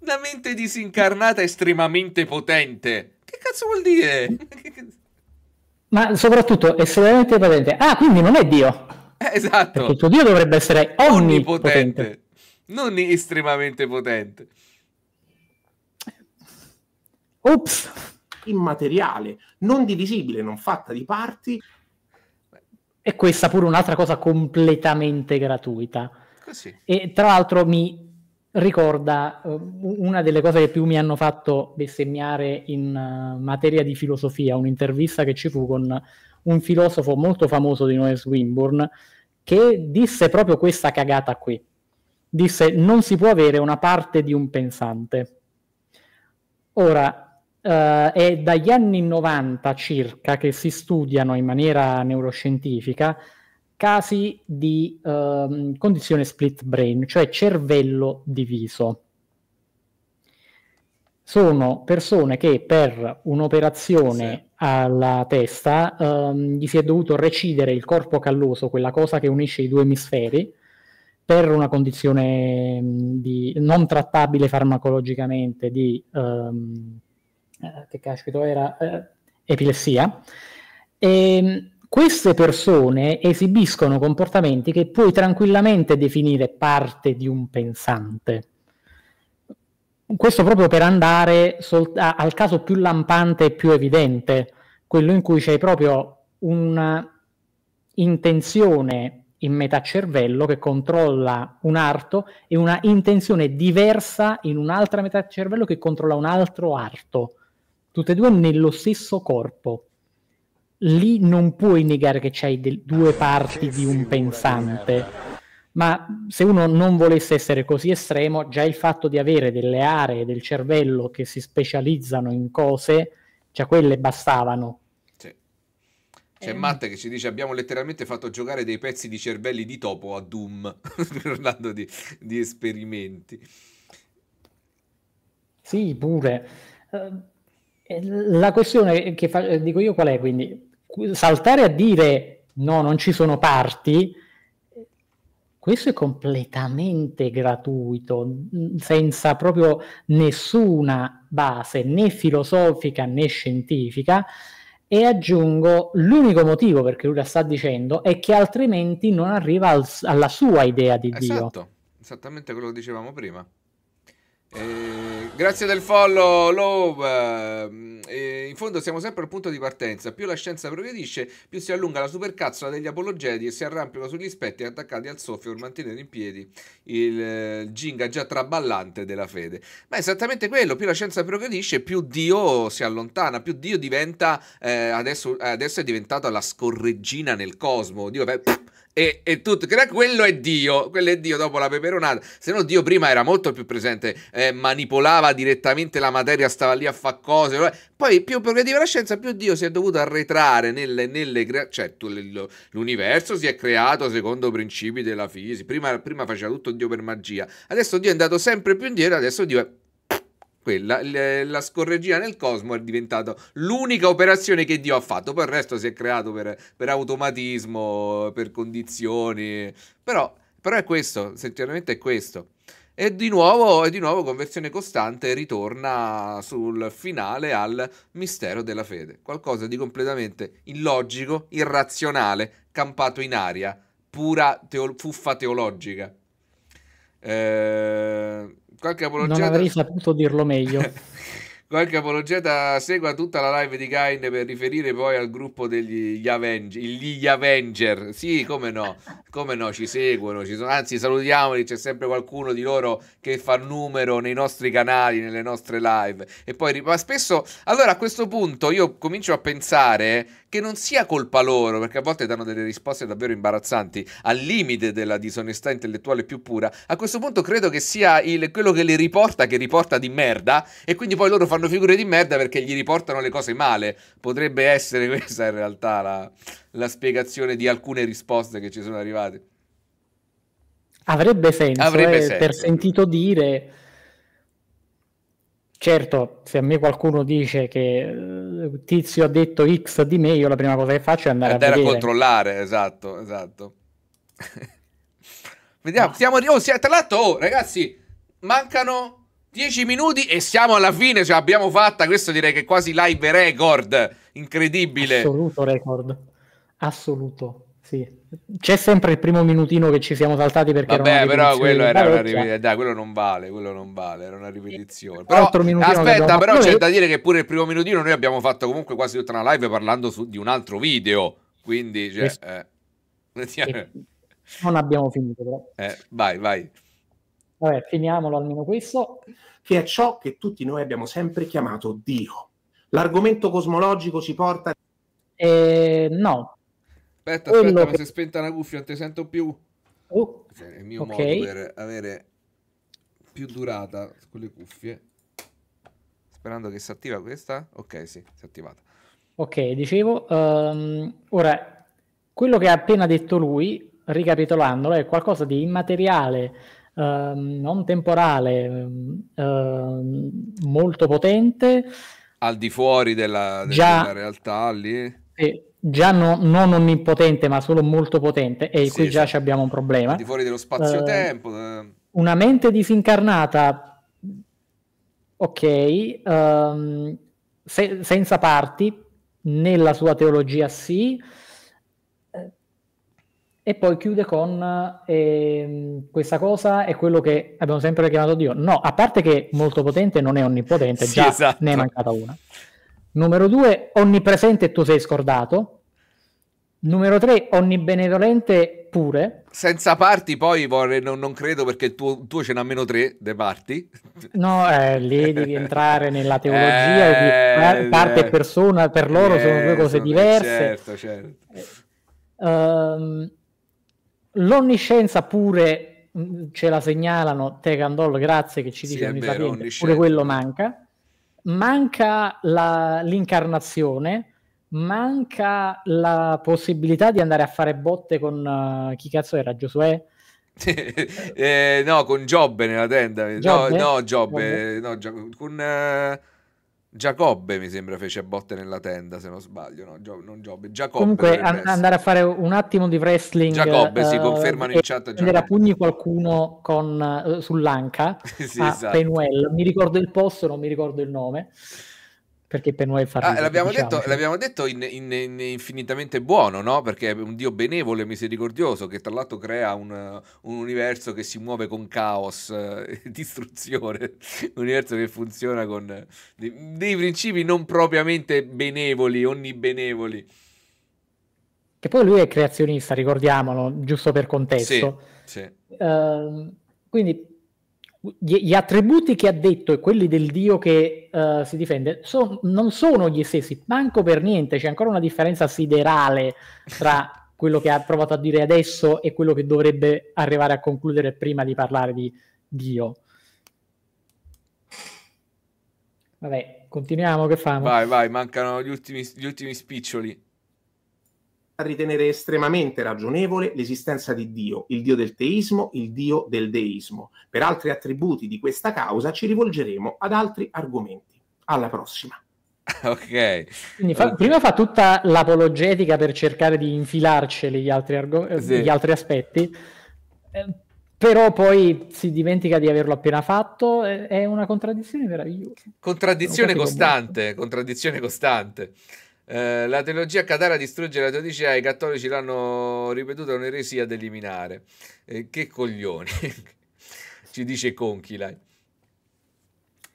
Una mente disincarnata estremamente potente. Che cazzo vuol dire? Ma soprattutto è estremamente potente. Ah, quindi non è Dio. Eh, esatto. Perché il tuo Dio dovrebbe essere onnipotente. onnipotente. Non estremamente potente. Ops. Immateriale, non divisibile, non fatta di parti. E questa pure un'altra cosa completamente gratuita. Così. E tra l'altro mi ricorda eh, una delle cose che più mi hanno fatto bestemmiare in eh, materia di filosofia, un'intervista che ci fu con un filosofo molto famoso di noi, Swinburne, che disse proprio questa cagata qui. Disse non si può avere una parte di un pensante. Ora, eh, è dagli anni 90 circa che si studiano in maniera neuroscientifica casi di ehm, condizione split brain, cioè cervello diviso. Sono persone che per un'operazione sì. alla testa ehm, gli si è dovuto recidere il corpo calloso, quella cosa che unisce i due emisferi, per una condizione ehm, di, non trattabile farmacologicamente di ehm, eh, che caspito era eh, epilessia e ehm, queste persone esibiscono comportamenti che puoi tranquillamente definire parte di un pensante. Questo proprio per andare sol- a- al caso più lampante e più evidente, quello in cui c'è proprio un'intenzione in metà cervello che controlla un arto e una intenzione diversa in un'altra metà cervello che controlla un altro arto, tutte e due nello stesso corpo lì non puoi negare che c'hai del, due parti che di un pensante. Di ma se uno non volesse essere così estremo, già il fatto di avere delle aree del cervello che si specializzano in cose, già quelle bastavano. C'è eh. Matt che ci dice abbiamo letteralmente fatto giocare dei pezzi di cervelli di topo a Doom, *laughs* parlando di, di, esperimenti. Sì, pure. Ehm, la questione che fa- dico io qual è quindi? saltare a dire no, non ci sono parti, questo è completamente gratuito, senza proprio nessuna base né filosofica né scientifica. E aggiungo, l'unico motivo perché lui la sta dicendo è che altrimenti non arriva al, alla sua idea di esatto, Dio. Esattamente quello che dicevamo prima. Eh, grazie del follow, Love. Eh, eh, in fondo siamo sempre al punto di partenza. Più la scienza progredisce, più si allunga la supercazzola degli apologeti e si arrampicano sugli spetti attaccati al soffio per mantenere in piedi il eh, ginga già traballante della fede. Ma è esattamente quello: più la scienza progredisce, più Dio si allontana, più Dio diventa. Eh, adesso, adesso è diventata la scorreggina nel cosmo. Dio è. Pff, e, e tutto, quello è Dio, quello è Dio dopo la peperonata, se no Dio prima era molto più presente, eh, manipolava direttamente la materia, stava lì a fare cose, poi più progrediva la scienza, più Dio si è dovuto arretrare nelle, nelle cioè l'universo si è creato secondo i principi della fisica, prima, prima faceva tutto Dio per magia, adesso Dio è andato sempre più indietro, adesso Dio è quella. La scorregia nel cosmo è diventata l'unica operazione che Dio ha fatto, poi il resto si è creato per, per automatismo, per condizioni, però, però è questo, sinceramente è questo. E di, nuovo, e di nuovo, conversione costante, ritorna sul finale al mistero della fede. Qualcosa di completamente illogico, irrazionale, campato in aria, pura teo- fuffa teologica. Eh, qualche apologeta... Non avrei saputo dirlo meglio. *laughs* qualche apologeta segua tutta la live di Kain per riferire poi al gruppo degli Avenger, gli Avenger. Sì, come no, come no, ci seguono, ci sono, anzi salutiamoli, c'è sempre qualcuno di loro che fa numero nei nostri canali, nelle nostre live. E poi, ma spesso, allora a questo punto io comincio a pensare che non sia colpa loro, perché a volte danno delle risposte davvero imbarazzanti, al limite della disonestà intellettuale più pura, a questo punto credo che sia il, quello che le riporta che riporta di merda e quindi poi loro fanno figure di merda perché gli riportano le cose male. Potrebbe essere *laughs* questa in realtà la, la spiegazione di alcune risposte che ci sono arrivate. Avrebbe senso, Avrebbe eh, senso. per sentito dire Certo, se a me qualcuno dice che eh, tizio ha detto X di me, io la prima cosa che faccio è andare, andare a, a controllare, esatto, esatto. *laughs* Vediamo, ah. siamo, oh, si, tra l'altro, oh, ragazzi, mancano 10 minuti e siamo alla fine, ce cioè, l'abbiamo fatta, questo direi che è quasi live record, incredibile. Assoluto record, assoluto. Sì. C'è sempre il primo minutino che ci siamo saltati perché Vabbè, però quello era una ripetizione, dai, quello non vale, quello non vale, era una ripetizione. Però, aspetta, però c'è da dire che pure il primo minutino noi abbiamo fatto comunque quasi tutta una live parlando su, di un altro video, quindi cioè, eh. *laughs* non abbiamo finito però. Eh, vai, vai. Vabbè, finiamolo almeno questo. Che è ciò che tutti noi abbiamo sempre chiamato Dio. L'argomento cosmologico ci porta... Eh, no, Aspetta, aspetta, Quello ma si è spenta una cuffia, non ti sento più. Oh. Cioè, è il mio okay. modo per avere più durata con le cuffie. Sperando che si attiva questa. Ok, sì, si è attivata. Ok, dicevo, um, ora, quello che ha appena detto lui, ricapitolandolo, è qualcosa di immateriale, um, non temporale, um, molto potente. Al di fuori della, della, già, della realtà lì. Sì, già no, non onnipotente, ma solo molto potente, e sì, qui già sì. abbiamo un problema. di fuori dello spazio-tempo. Uh, una mente disincarnata, ok, um, se, senza parti, nella sua teologia sì, eh, e poi chiude con eh, questa cosa è quello che abbiamo sempre chiamato Dio. No, a parte che molto potente non è onnipotente, sì, già esatto. ne è mancata una. Numero due, onnipresente tu sei scordato. Numero tre, onnibenevolente pure. Senza parti poi vorrei, non, non, credo perché il tuo, tuo ce n'ha meno tre de parti. No, eh, lì devi entrare nella *laughs* teologia, eh, di eh, eh, parte eh, e persona per loro sono due cose diverse. Certo, certo. Um, l'onniscienza pure mm, ce la segnalano Tegandol, grazie che ci dice sì, onnisciente, pure quello manca manca la, l'incarnazione, manca la possibilità di andare a fare botte con uh, chi cazzo era Giosuè? eh, no, con Giobbe nella tenda. Giobbe? No, no, Giobbe, Giobbe. No, Gio- con uh, Giacobbe mi sembra fece botte nella tenda se non sbaglio no, Gio- non Giobbe Giacobbe comunque an- andare a fare un attimo di wrestling Giacobbe uh, si eh, confermano in chat prendere a pugni qualcuno con, uh, sull'anca *laughs* sì, a esatto. Penuel mi ricordo il posto non mi ricordo il nome perché per noi fa ah, l'abbiamo, diciamo, detto, cioè. l'abbiamo, detto, in, in, in infinitamente buono, no? Perché è un Dio benevolo e misericordioso che tra l'altro crea un, un universo che si muove con caos eh, e eh, distruzione, un universo che funziona con dei, dei principi non propriamente benevoli, onnibenevoli. Che poi lui è creazionista, ricordiamolo, giusto per contesto. Sì, sì. Uh, quindi gli, attributi che ha detto e quelli del Dio che uh, si difende son, non sono gli stessi, manco per niente, c'è ancora una differenza siderale tra *laughs* quello che ha provato a dire adesso e quello che dovrebbe arrivare a concludere prima di parlare di Dio. Vabbè, continuiamo, che famo? Vai, vai, mancano gli ultimi, gli ultimi spiccioli ritenere estremamente ragionevole l'esistenza di Dio, il Dio del teismo, il Dio del deismo. Per altri attributi di questa causa ci rivolgeremo ad altri argomenti. Alla prossima. *laughs* Ok. Fa, okay. prima fa tutta l'apologetica per cercare di infilarceli gli altri, argom- eh, sì. gli altri aspetti. Eh, però poi si dimentica di averlo appena fatto, è una contraddizione meravigliosa. Contraddizione costante, molto. contraddizione costante. Eh, la teologia Catara distrugge la teologia i cattolici l'hanno ripetuta un'eresia ad eliminare. Eh, che coglioni, *laughs* ci dice Conchilai.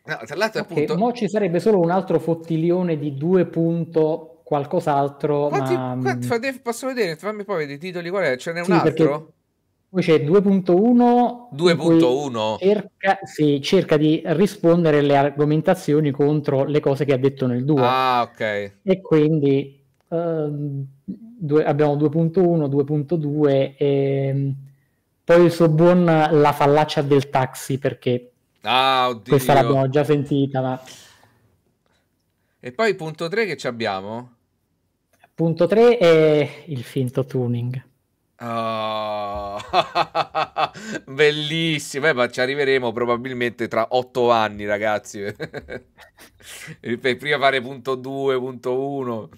No, tra l'altro, okay, appunto. Mo ci sarebbe solo un altro fottilione di due punto qualcos'altro. Quanti, ma... quanti, mm, posso vedere? Fammi poi vedere i titoli qual è? Ce n'è sì, un altro? Poi c'è 2.1. 2.1? Cerca, sì, cerca di rispondere alle argomentazioni contro le cose che ha detto nel 2. Ah, ok. E quindi uh, due, abbiamo 2.1, 2.2 e ehm, poi il suo buon La fallaccia del taxi perché ah, questa l'abbiamo già sentita. Ma... E poi punto 3 che ci abbiamo? Punto 3 è il finto tuning. Oh, *laughs* bellissimo, eh, ma ci arriveremo probabilmente tra otto anni, ragazzi. *laughs* prima fare punto 2, punto 1.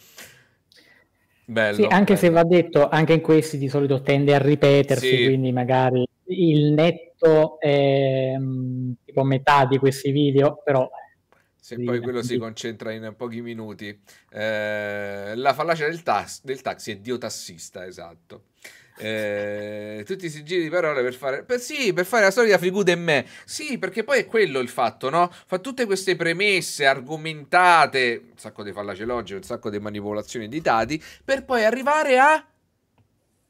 Bello, sì, anche bello. se va detto, anche in questi di solito tende a ripetersi, sì. quindi magari il netto è mm, tipo metà di questi video, però se poi quello si concentra in pochi minuti. Eh, la fallacia del, tas- del taxi è Dio tassista, esatto eh, tutti si giri di parole per fare, per, sì, per fare la solita figuda in me. Sì, perché poi è quello il fatto, no? Fa tutte queste premesse argomentate, un sacco di fallace logiche, un sacco di manipolazioni di dati, per poi arrivare a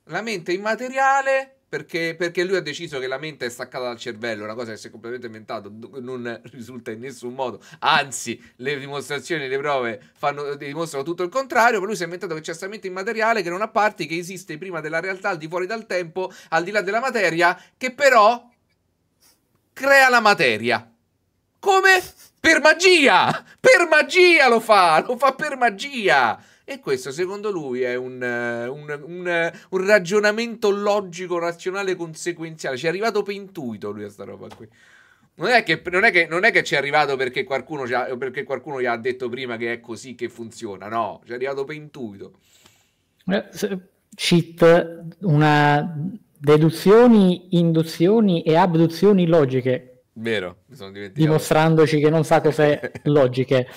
la mente immateriale perché, perché, lui ha deciso che la mente è staccata dal cervello, una cosa che si è completamente inventata, non risulta in nessun modo. Anzi, le dimostrazioni, le prove fanno, dimostrano tutto il contrario. Però lui si è inventato che c'è questa mente immateriale che non ha parti, che esiste prima della realtà, al di fuori dal tempo, al di là della materia, che però crea la materia. Come? Per magia! Per magia lo fa! Lo fa per magia! E questo, secondo lui, è un, un, un, un ragionamento logico, razionale, conseguenziale. Ci è arrivato per intuito lui a sta roba qui. Non è, che, non, è che, non è che, ci è arrivato perché qualcuno, ha, perché qualcuno, gli ha detto prima che è così che funziona, no, ci è arrivato per intuito. Eh, cheat, una deduzioni, induzioni e abduzioni logiche. Vero, mi sono dimenticato. Dimostrandoci che non sa cos'è *laughs* logiche.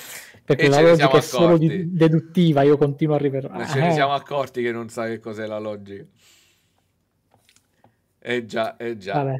Perché e la logica è solo di, deduttiva, io continuo a ripetere. Ce ne eh. siamo accorti che non sa che cos'è la logica. Eh già, eh già. Vabbè.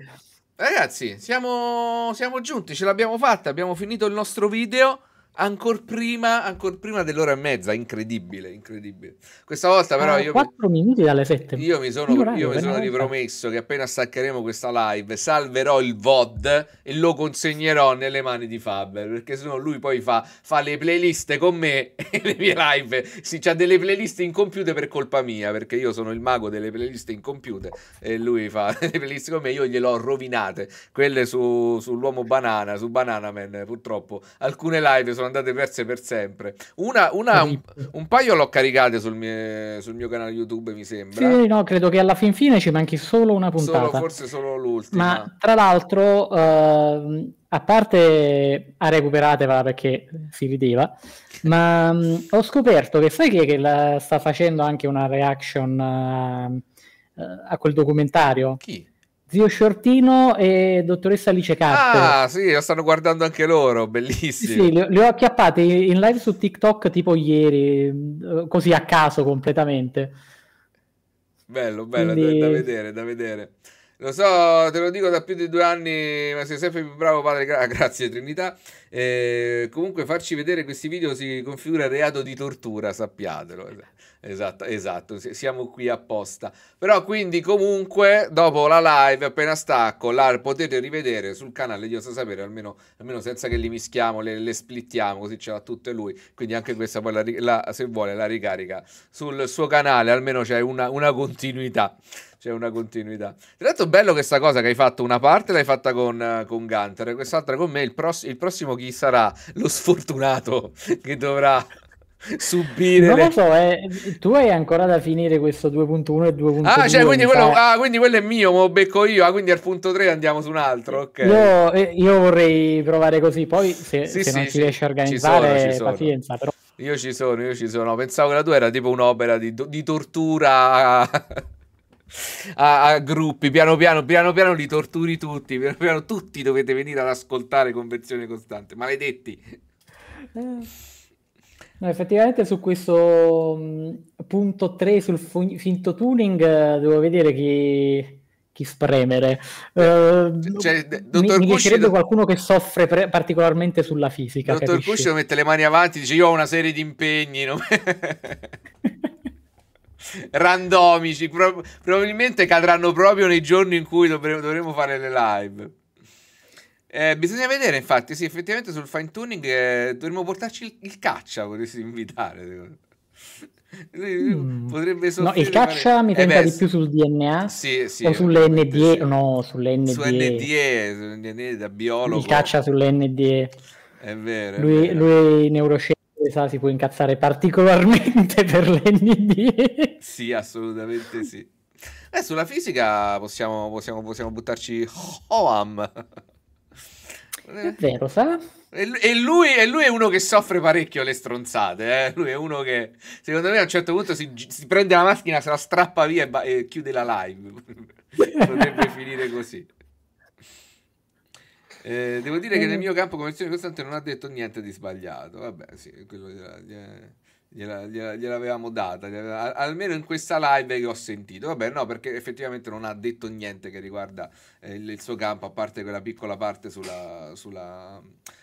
Ragazzi, siamo, siamo giunti, ce l'abbiamo fatta, abbiamo finito il nostro video ancora prima, ancor prima dell'ora e mezza, incredibile, incredibile. Questa volta però ah, io... 4 mi... minuti dalle 7. Io mi sono, io radio, mi sono ripromesso che appena staccheremo questa live salverò il VOD e lo consegnerò nelle mani di Faber, perché se no lui poi fa, fa, le playlist con me *laughs* e le mie live. Sì, c'ha delle playlist in computer per colpa mia, perché io sono il mago delle playlist in computer e lui fa *laughs* le playlist con me, io gliele ho rovinate. Quelle su, sull'uomo banana, su Banana Man, purtroppo. Alcune live sono andate perse per sempre. Una, una, un, un, paio l'ho caricate sul mio, sul mio, canale YouTube, mi sembra. Sì, no, credo che alla fin fine ci manchi solo una puntata. Solo, forse solo l'ultima. Ma tra l'altro, uh, a parte a recuperatevela perché si rideva, ma um, ho scoperto che sai che, che la, sta facendo anche una reaction uh, uh, a quel documentario? Chi? Zio Shortino e dottoressa Alice Carter. Ah, sì, la stanno guardando anche loro, bellissimo. Sì, sì le, le ho acchiappate in live su TikTok tipo ieri, eh, così a caso completamente. Bello, bello, Quindi... da, da vedere, da vedere. Lo so, te lo dico da più di due anni, ma sei sempre più bravo, padre. Gra- *laughs* grazie, Trinità. Eh, comunque, farci vedere questi video si configura reato di tortura, sappiatelo. Esatto, esatto, siamo qui apposta. Però, quindi, comunque, dopo la live, appena stacco, la potete rivedere sul canale di Osa Sapere, almeno, almeno, senza che li mischiamo, le, le, splittiamo, così ce l'ha tutte lui. Quindi, anche questa poi, la, la, se vuole, la ricarica sul suo canale, almeno c'è una, una continuità c'è una continuità. Tra l'altro, bello questa cosa che hai fatto. Una parte l'hai fatta con, eh, con Gunter, e quest'altra con me. Il, pross- il, prossimo chi sarà? Lo sfortunato *laughs* che dovrà. Subire. Non lo so, eh, tu hai ancora da finire questo 2.1 e 2.2. Ah, cioè, quindi, quello, ah, quindi quello, è mio, me lo becco io. Ah, quindi al punto 3 andiamo su un altro. Okay. Io, eh, io, vorrei provare così. Poi, se, sì, se sì, non si sì. riesce a organizzare, ci sono, ci sono. pazienza. Però... Io ci sono, io ci sono. Pensavo che la tua era tipo un'opera di, di tortura a, a, gruppi, piano piano, piano piano li torturi tutti, piano piano tutti dovete venire ad ascoltare Convenzione Costante, maledetti. No, effettivamente su questo mm, punto 3 sul fu- finto tuning devo vedere chi, chi spremere. Eh, cioè, cioè mi, piacerebbe do... qualcuno che soffre pre- particolarmente sulla fisica. Dottor Cuscio mette le mani avanti, dice io ho una serie di impegni. No? *laughs* randomici. Pro- probabilmente cadranno proprio nei giorni in cui dovremo, dovremo fare le live. Eh, bisogna vedere, infatti, sì, effettivamente sul fine tuning eh, dovremmo portarci il, il caccia, potresti invitare. Mm. no, il caccia pare... mi eh tenta eh di più sul DNA sì, sì, o sulle NDE, sì. no, sulle NDE. Su NDE, su NDE da biologo. Il caccia sulle NDE. È vero. Lui, è vero. lui neuroscienza Sa, si può incazzare particolarmente *laughs* per l'ND. Sì, assolutamente sì. Eh, sulla fisica possiamo, possiamo, possiamo buttarci Hoam. È vero, sa? E lui, e lui, è uno che soffre parecchio le stronzate. Eh? Lui è uno che, secondo me, a un certo punto si, si prende la macchina, se la strappa via e, ba- e chiude la live. *laughs* Potrebbe finire così. Eh, devo dire che nel mio campo conversione costante non ha detto niente di sbagliato. Vabbè, sì, quello gliela, gliela, gliel'avevamo data, gliela, almeno in questa live che ho sentito. Vabbè, no, perché effettivamente non ha detto niente che riguarda eh, il, il, suo campo, a parte quella piccola parte sulla, sulla,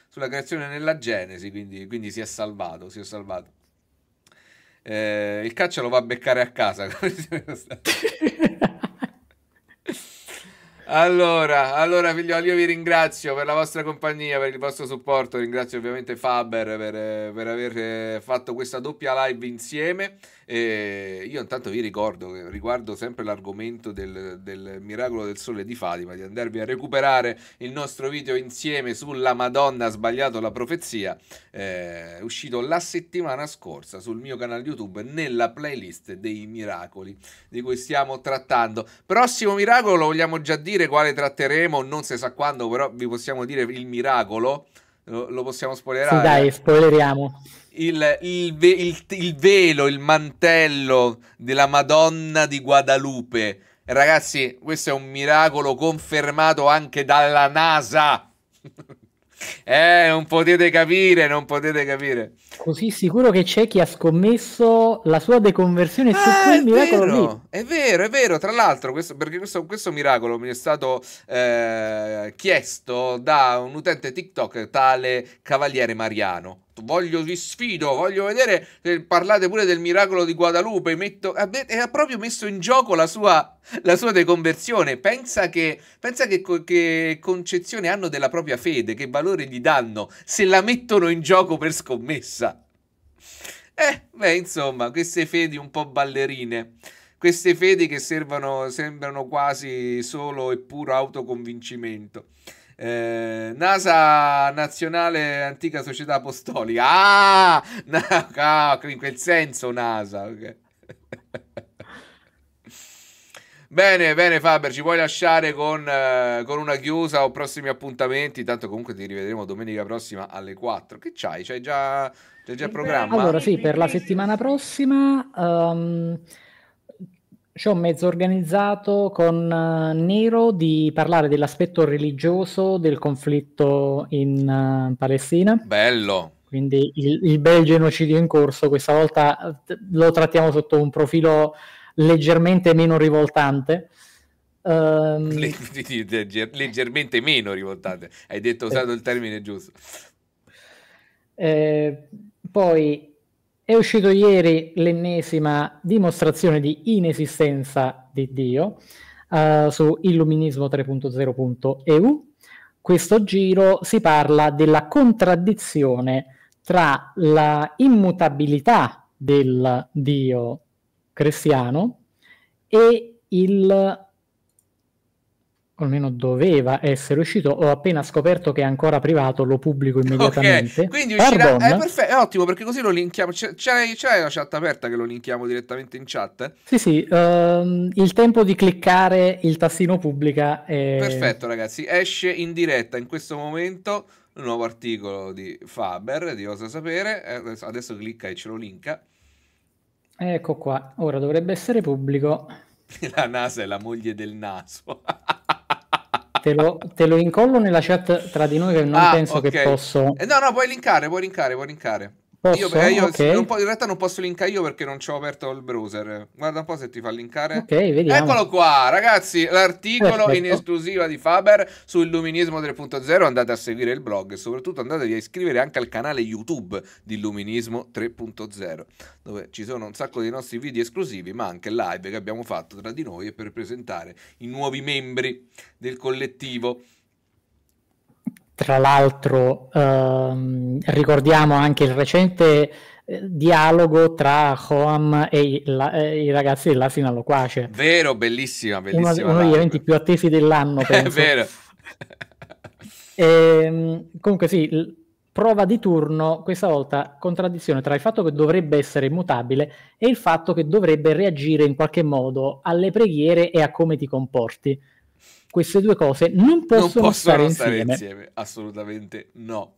sulla creazione nella Genesi, quindi, quindi, si è salvato, si è salvato. Eh, il caccia lo va a beccare a casa. *laughs* *laughs* Allora, allora figlioli, io vi ringrazio per la vostra compagnia, per il vostro supporto. Ringrazio ovviamente Faber per, per aver eh, fatto questa doppia live insieme. E io intanto vi ricordo che riguardo sempre l'argomento del, del, miracolo del sole di Fatima, di andarvi a recuperare il nostro video insieme sulla Madonna ha sbagliato la profezia, eh, uscito la settimana scorsa sul mio canale YouTube nella playlist dei miracoli di cui stiamo trattando. Prossimo miracolo lo vogliamo già dire quale tratteremo, non si sa quando, però vi possiamo dire il miracolo. Lo, lo possiamo spoilerare. Sì, dai, spoileriamo il, il, ve, il, il, velo, il mantello della Madonna di Guadalupe. Ragazzi, questo è un miracolo confermato anche dalla NASA. *laughs* eh, non potete capire, non potete capire. Così sicuro che c'è chi ha scommesso la sua deconversione ah, su eh, quel miracolo vero, lì. È vero, è vero. Tra l'altro, questo, perché questo, questo, miracolo mi è stato eh, chiesto da un utente TikTok, tale Cavaliere Mariano voglio, vi sfido, voglio vedere, eh, parlate pure del miracolo di Guadalupe, metto, ha, ha proprio messo in gioco la sua, la sua deconversione, pensa, che, pensa che, che concezione hanno della propria fede, che valore gli danno se la mettono in gioco per scommessa. Eh, beh, insomma, queste fedi un po' ballerine queste fedi che servono, sembrano quasi solo e puro autoconvincimento. Eh, NASA Nazionale Antica Società Apostolica. Ah, na- no, ah, in quel senso NASA. Okay. Bene, bene Faber, ci puoi lasciare con, eh, con, una chiusa o prossimi appuntamenti? Tanto comunque ti rivedremo domenica prossima alle 4. Che c'hai? C'hai già, c'hai già eh, programma? Allora sì, per la settimana prossima... Um ci ho mezzo organizzato con uh, Nero di parlare dell'aspetto religioso del conflitto in uh, Palestina. Bello. Quindi il, il, bel genocidio in corso, questa volta eh, lo trattiamo sotto un profilo leggermente meno rivoltante. Um... *laughs* Legger, leggermente meno rivoltante, hai detto usato il termine giusto. Eh, poi è uscito ieri l'ennesima dimostrazione di inesistenza di Dio uh, su Illuminismo 3.0.eu. Questo giro si parla della contraddizione tra la immutabilità del Dio cristiano e il almeno doveva essere uscito, ho appena scoperto che è ancora privato, lo pubblico immediatamente. Ok, quindi uscirà, è, eh, perfetto, è ottimo perché così lo linkiamo, c'è la chat aperta che lo linkiamo direttamente in chat? Sì, sì, um, il tempo di cliccare il tastino pubblica è... Perfetto ragazzi, esce in diretta in questo momento un nuovo articolo di Faber, di Osa Sapere, eh, adesso clicca e ce lo linka. Ecco qua, ora dovrebbe essere pubblico. *laughs* la NASA è la moglie del naso. *laughs* Te lo, te lo, incollo nella chat tra di noi che non ah, penso okay. che posso... Eh, no, no, puoi linkare, puoi linkare, puoi linkare. Posso? Io, eh, io okay. po- in realtà non posso linkare io perché non ci ho aperto il browser. Guarda un po' se ti fa linkare. Okay, Eccolo qua, ragazzi. L'articolo Perfetto. in esclusiva di Faber su Illuminismo 3.0. Andate a seguire il blog e soprattutto andatevi a iscrivere anche al canale YouTube di Illuminismo 3.0, dove ci sono un sacco dei nostri video esclusivi, ma anche live che abbiamo fatto tra di noi e per presentare i nuovi membri del collettivo. Tra l'altro ehm, ricordiamo anche il recente eh, dialogo tra Hoam e, la, e i ragazzi dell'Asina Loquace. Vero, bellissima, bellissima. Uno, uno degli eventi più attesi dell'anno, *laughs* penso. È vero. *laughs* e, ehm, comunque sì, prova di turno, questa volta contraddizione tra il fatto che dovrebbe essere immutabile e il fatto che dovrebbe reagire in qualche modo alle preghiere e a come ti comporti queste due cose non possono, non possono stare, stare insieme. insieme. Assolutamente no.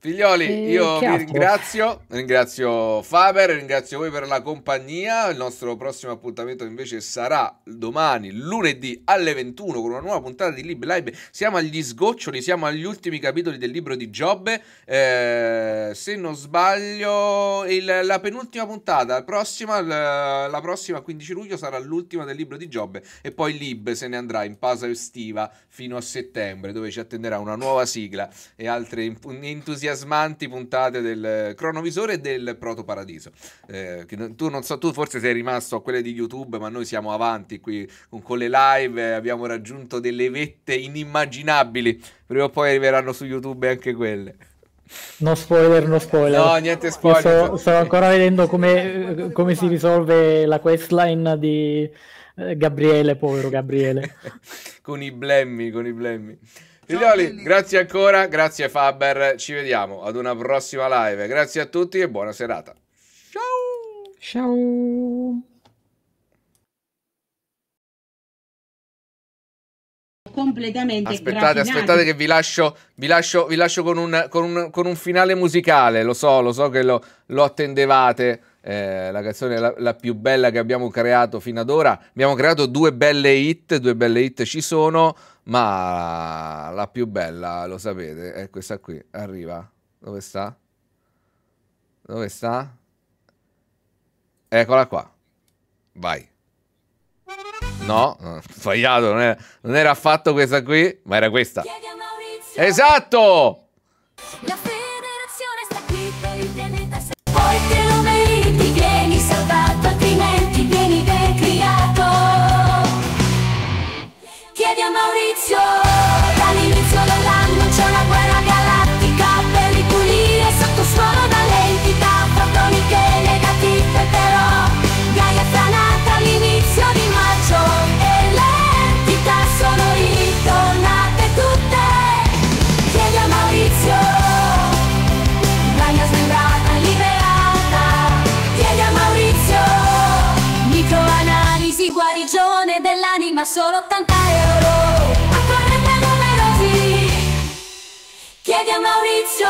Figlioli, io vi ringrazio, ringrazio Faber, ringrazio voi per la compagnia. Il nostro prossimo appuntamento invece sarà domani, lunedì alle 21 con una nuova puntata di Lib Live. Siamo agli sgoccioli, siamo agli ultimi capitoli del libro di Giobbe. Eh, se non sbaglio, il, la penultima puntata, la prossima, la, prossima 15 luglio sarà l'ultima del libro di Giobbe e poi Lib se ne andrà in pausa estiva fino a settembre dove ci attenderà una nuova sigla e altre entusiasmi entusiasmanti puntate del cronovisore e del protoparadiso. Eh, tu, non so, tu forse sei rimasto a quelle di YouTube, ma noi siamo avanti qui con, con le live, abbiamo raggiunto delle vette inimmaginabili. Prima o poi arriveranno su YouTube anche quelle. No spoiler, no spoiler. No, niente spoiler. sto, sto ancora vedendo come, come si risolve la questline di eh, Gabriele, povero Gabriele. *laughs* con i blemmi, con i blemmi. Figlioli, grazie ancora, grazie Faber, ci vediamo ad una prossima live. Grazie a tutti e buona serata. Ciao! Ciao! completamente aspettate aspettate che vi lascio, vi lascio, vi lascio con, un, con, un, con, un, finale musicale lo so lo so che lo, lo attendevate eh, la canzone la, la, più bella che abbiamo creato fino ad ora abbiamo creato due belle hit due belle hit ci sono ma la più bella, lo sapete, è questa qui. Arriva. Dove sta? Dove sta? Eccola qua. Vai. No, no *laughs* sbagliato, non era, non era affatto questa qui, ma era questa. Esatto! Chiedi a Maurizio,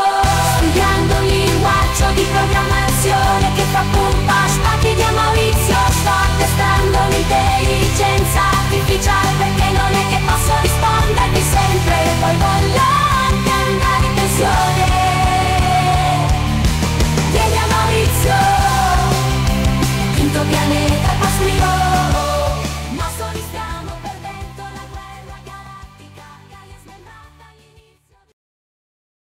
studiando il linguaggio di programmazione che fa pompa, ma chiedi a Maurizio, sto testando l'intelligenza artificiale perché non è che posso rispondermi sempre, poi voglio anche andare in pensione.